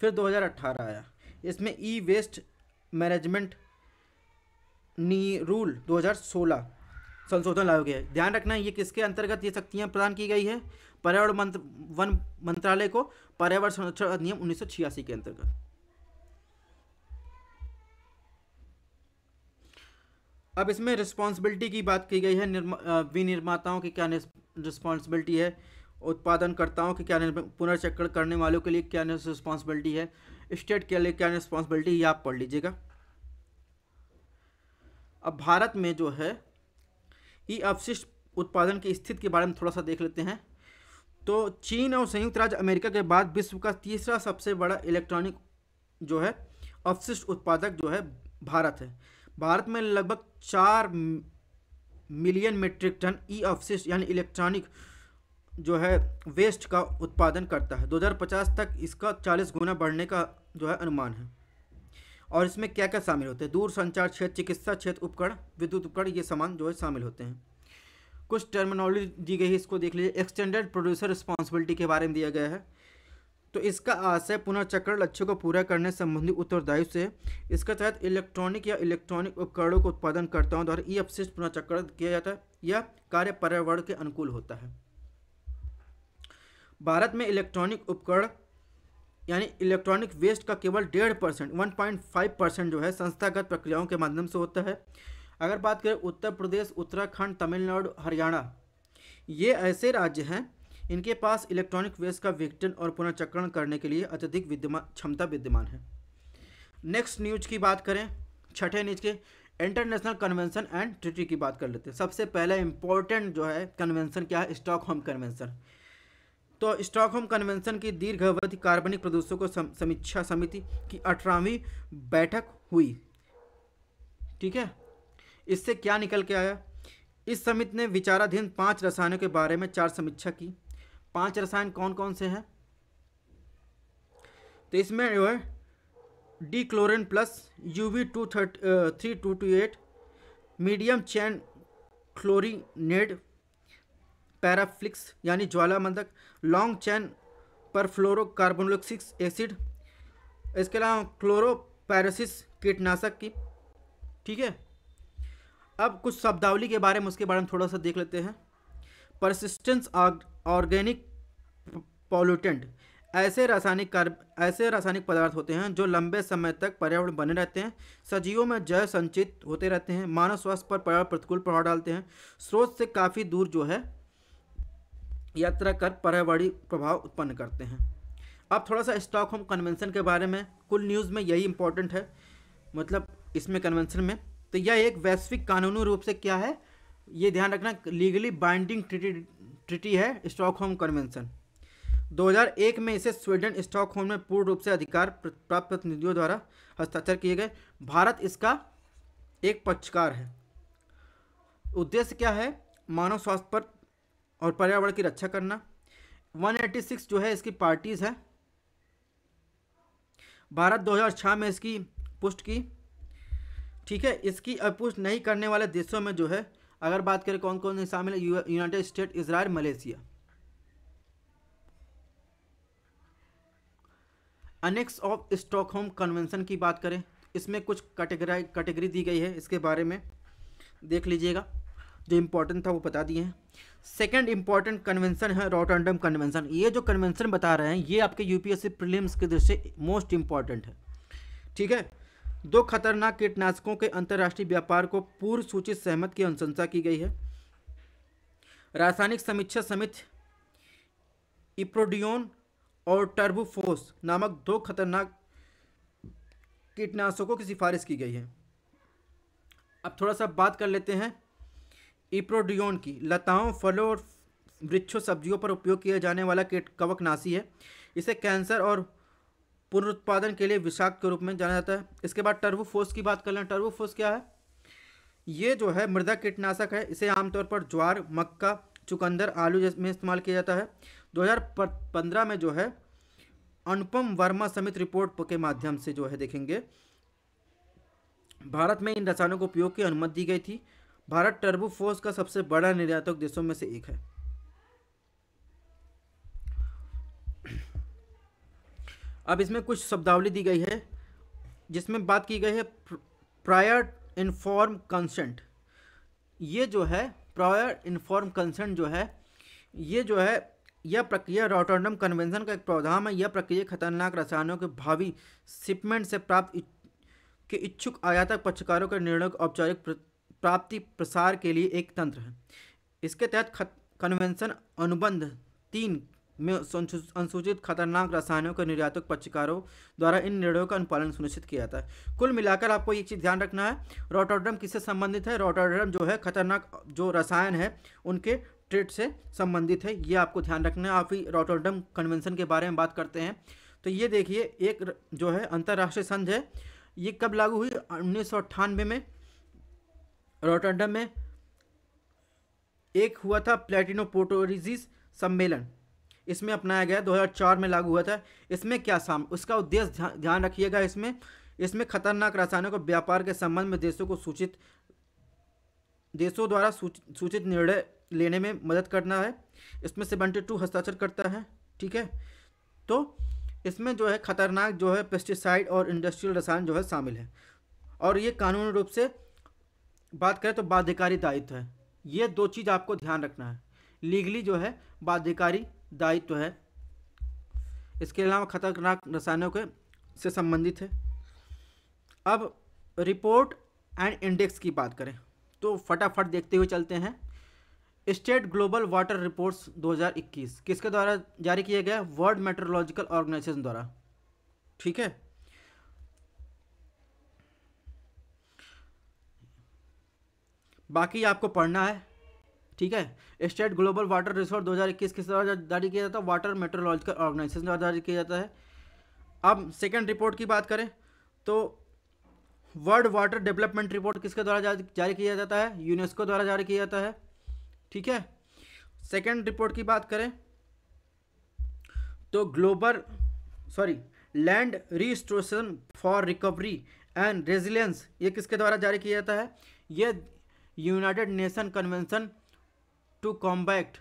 फिर 2018 आया इसमें ई वेस्ट मैनेजमेंट नी रूल 2016 संशोधन लागू किया ध्यान रखना है ये किसके अंतर्गत ये शक्तियाँ प्रदान की गई है पर्यावरण मंत्र वन मंत्रालय को पर्यावरण संरक्षण अधिनियम उन्नीस के अंतर्गत अब इसमें रिस्पॉन्सिबिलिटी की बात की गई है विनिर्माताओं की क्या रिस्पॉन्सिबिलिटी है उत्पादनकर्ताओं की क्या पुनर्चक्र करने वालों के लिए क्या रिस्पॉन्सिबिलिटी है स्टेट के लिए क्या रिस्पॉन्सिबिलिटी ये आप पढ़ लीजिएगा अब भारत में जो है ई अवशिष्ट उत्पादन की स्थिति के बारे में थोड़ा सा देख लेते हैं तो चीन और संयुक्त राज्य अमेरिका के बाद विश्व का तीसरा सबसे बड़ा इलेक्ट्रॉनिक जो है अवशिष्ट उत्पादक जो है भारत है भारत में लगभग चार मिलियन मेट्रिक टन ई अवशिष्ट यानी इलेक्ट्रॉनिक जो है वेस्ट का उत्पादन करता है 2050 तक इसका 40 गुना बढ़ने का जो है अनुमान है और इसमें क्या क्या शामिल होते हैं दूर संचार क्षेत्र चिकित्सा क्षेत्र उपकरण विद्युत उपकरण ये सामान जो है शामिल होते हैं कुछ टर्मिनोलॉजी दी गई है इसको देख लीजिए एक्सटेंडेड प्रोड्यूसर रिस्पॉन्सिबिलिटी के बारे में दिया गया है तो इसका आशय पुनर्चक्र लक्ष्य को पूरा करने संबंधी उत्तरदायित्व से इसके तहत इलेक्ट्रॉनिक या इलेक्ट्रॉनिक उपकरणों को उत्पादनकर्ताओं द्वारा ई अपशिष्ट पुनर्चक्रण किया जाता है यह कार्य पर्यावरण के अनुकूल होता है भारत में इलेक्ट्रॉनिक उपकरण यानी इलेक्ट्रॉनिक वेस्ट का केवल डेढ़ percent one point five percent जो है संस्थागत प्रक्रियाओं के माध्यम से होता है अगर बात करें उत्तर प्रदेश उत्तराखंड तमिलनाडु हरियाणा ये ऐसे राज्य हैं इनके पास इलेक्ट्रॉनिक वेस्ट का विघटन और पुनर्चक्रण करने के लिए अत्यधिक विद्यमान क्षमता विद्यमान है नेक्स्ट न्यूज की बात करें छठे न्यूज के इंटरनेशनल कन्वेंशन एंड ट्रिटी की बात कर लेते हैं सबसे पहला इंपॉर्टेंट जो है कन्वेंशन क्या है स्टॉक होम कन्वेंशन तो स्टॉक होम कन्वेंशन की दीर्घावधि कार्बनिक प्रदूषण को समीक्षा समिति की अठारहवीं बैठक हुई ठीक है इससे क्या निकल के आया इस समिति ने विचाराधीन पांच रसायनों के बारे में चार समीक्षा की पांच रसायन कौन कौन से हैं तो इसमें जो है dechlorane plus U V two thirty three two two eight medium chain chlorinated paraffins यानी ज्वालामंदक लॉन्ग चैन पर फ्लोरोकार्बोनिक्सिक्स एसिड इसके अलावा क्लोरोपैरोसिस कीटनाशक की ठीक है अब कुछ शब्दावली के बारे में उसके बारे में थोड़ा सा देख लेते हैं परसिस्टेंस ऑर्गेनिक पॉल्यूटेंट ऐसे रासायनिक कार्ब ऐसे रासायनिक पदार्थ होते हैं जो लंबे समय तक पर्यावरण बने रहते हैं सजीवों में जय संचित होते रहते हैं मानव स्वास्थ्य पर पर्यावरण प्रतिकूल प्रभाव डालते हैं स्रोत से काफ़ी दूर जो है यात्रा कर पर्यावरणीय प्रभाव उत्पन्न करते हैं अब थोड़ा सा स्टॉक होम कन्वेंशन के बारे में कुल न्यूज़ में यही इंपॉर्टेंट है मतलब इसमें कन्वेंशन में तो यह एक वैश्विक कानूनी रूप से क्या है ये ध्यान रखना लीगली बाइंडिंग ट्रीटी ट्रिटी है स्टॉकहोम कन्वेंशन 2001 में इसे स्वीडन स्टॉकहोम में पूर्ण रूप से अधिकार प्राप्त प्रतिनिधियों द्वारा हस्ताक्षर किए गए भारत इसका एक पक्षकार है उद्देश्य क्या है मानव स्वास्थ्य पर और पर्यावरण की रक्षा करना 186 जो है इसकी पार्टीज़ है भारत 2006 में इसकी पुष्ट की ठीक है इसकी अपुष्ट नहीं करने वाले देशों में जो है अगर बात करें कौन कौन से शामिल है United State Israel Malaysia annex of Stockholm Convention की बात करें इसमें कुछ कैटेगरी कैटेगरी दी गई है इसके बारे में देख लीजिएगा जो इम्पोर्टेंट था वो बता दिए हैं सेकेंड इम्पॉर्टेंट कन्वेंशन है रोटनडम कन्वेंशन ये जो कन्वेंशन बता रहे हैं ये आपके यूपीएससी प्रीलिम्स के दृष्टि मोस्ट इम्पॉर्टेंट है ठीक है दो खतरनाक कीटनाशकों के अंतर्राष्ट्रीय व्यापार को पूर्व सूचित सहमत की अनुशंसा की गई है रासायनिक समीक्षा समिति इप्रोडियोन और टर्बोफोस नामक दो खतरनाक कीटनाशकों की सिफारिश की गई है अब थोड़ा सा बात कर लेते हैं इप्रोडियोन की लताओं फलों और वृक्षों सब्जियों पर उपयोग किया जाने वाला कीट कवकनाशी है इसे कैंसर और पुनरुत्पादन के लिए विषाक्त के रूप में जाना जाता है इसके बाद टर्बोफोस की बात कर लें टर्बोफोस क्या है ये जो है मृदा कीटनाशक है इसे आमतौर पर ज्वार मक्का चुकंदर आलू में इस्तेमाल किया जाता है 2015 में जो है अनुपम वर्मा समित रिपोर्ट के माध्यम से जो है देखेंगे भारत में इन रसायनों को उपयोग की अनुमति दी गई थी भारत टर्बोफोस का सबसे बड़ा निर्यातक देशों में से एक है अब इसमें कुछ शब्दावली दी गई है जिसमें बात की गई है प्रायर इन्फॉर्म कंसेंट ये जो है प्रायर इन्फॉर्म कंसेंट जो है ये जो है यह प्रक्रिया रोटोडम कन्वेंशन का एक प्रावधान है यह प्रक्रिया खतरनाक रसायनों के भावी शिपमेंट से प्राप्त के इच्छुक आयातक पक्षकारों के निर्णय औपचारिक प्राप्ति प्रसार के लिए एक तंत्र है इसके तहत कन्वेंशन अनुबंध तीन में अनुसूचित खतरनाक रसायनों के निर्यातक पक्षकारों द्वारा इन निर्णयों का अनुपालन सुनिश्चित किया जाता है कुल मिलाकर आपको एक चीज़ ध्यान रखना है रोटोड्रम किससे संबंधित है रोटोड्रम जो है खतरनाक जो रसायन है उनके ट्रेड से संबंधित है ये आपको ध्यान रखना है आप ही रोटोड्रम कन्वेंशन के बारे में बात करते हैं तो ये देखिए एक जो है अंतर्राष्ट्रीय संघ है ये कब लागू हुई उन्नीस में रोटोड्रम में एक हुआ था प्लेटिनो पोटोरिजिस सम्मेलन इसमें अपनाया गया 2004 में लागू हुआ था इसमें क्या साम उसका उद्देश्य ध्यान रखिएगा इसमें इसमें खतरनाक रसायनों को व्यापार के संबंध में देशों को सूचित देशों द्वारा सूचित निर्णय लेने में मदद करना है इसमें सेवेंटी टू हस्ताक्षर करता है ठीक है तो इसमें जो है खतरनाक जो है पेस्टिसाइड और इंडस्ट्रियल रसायन जो है शामिल है और ये कानूनी रूप से बात करें तो बाध्यकारी दायित्व है ये दो चीज़ आपको ध्यान रखना है लीगली जो है बाध्यकारी दायित्व तो है इसके अलावा खतरनाक रसायनों के से संबंधित है अब रिपोर्ट एंड इंडेक्स की बात करें तो फटाफट देखते हुए चलते हैं स्टेट ग्लोबल वाटर रिपोर्ट्स 2021 किसके द्वारा जारी किया गया वर्ल्ड मेट्रोलॉजिकल ऑर्गेनाइजेशन द्वारा ठीक है बाकी आपको पढ़ना है ठीक है स्टेट ग्लोबल वाटर रिसोर्स 2021 किस द्वारा जारी किया जाता है वाटर मेट्रोलॉजिकल ऑर्गेनाइजेशन द्वारा जारी किया जाता है अब सेकेंड रिपोर्ट की बात करें तो वर्ल्ड वाटर डेवलपमेंट रिपोर्ट किसके द्वारा जारी किया जाता है यूनेस्को द्वारा जारी किया जाता है ठीक है सेकेंड रिपोर्ट की बात करें तो global sorry land restoration for recovery and resilience ये किसके द्वारा जारी किया जाता है ये United Nation convention to combat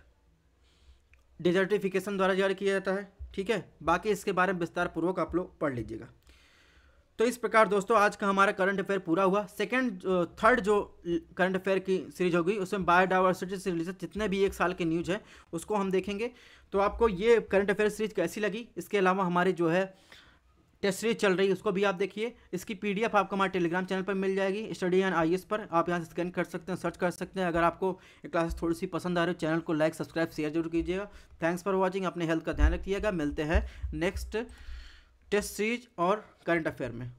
desertification द्वारा जारी किया जाता है ठीक है बाकी इसके बारे में विस्तार पूर्वक आप लोग पढ़ लीजिएगा तो इस प्रकार दोस्तों आज का हमारा करंट अफेयर पूरा हुआ सेकंड थर्ड जो करंट अफेयर की सीरीज होगी उसमें बायोडाइवर्सिटी से रिलेटेड जितने भी एक साल के न्यूज़ है उसको हम देखेंगे तो आपको ये करंट अफेयर सीरीज कैसी लगी इसके अलावा हमारी जो है टेस्ट सीरीज चल रही है उसको भी आप देखिए इसकी पीडीएफ आपको हमारे टेलीग्राम चैनल पर मिल जाएगी स्टडी एंड आई पर आप यहाँ से स्कैन कर सकते हैं सर्च कर सकते हैं अगर आपको क्लासेस थोड़ी सी पसंद आ रही है चैनल को लाइक सब्सक्राइब शेयर जरूर कीजिएगा थैंक्स फॉर वॉचिंग अपने हेल्थ का ध्यान रखिएगा मिलते हैं नेक्स्ट टेस्ट सीरीज और करंट अफेयर में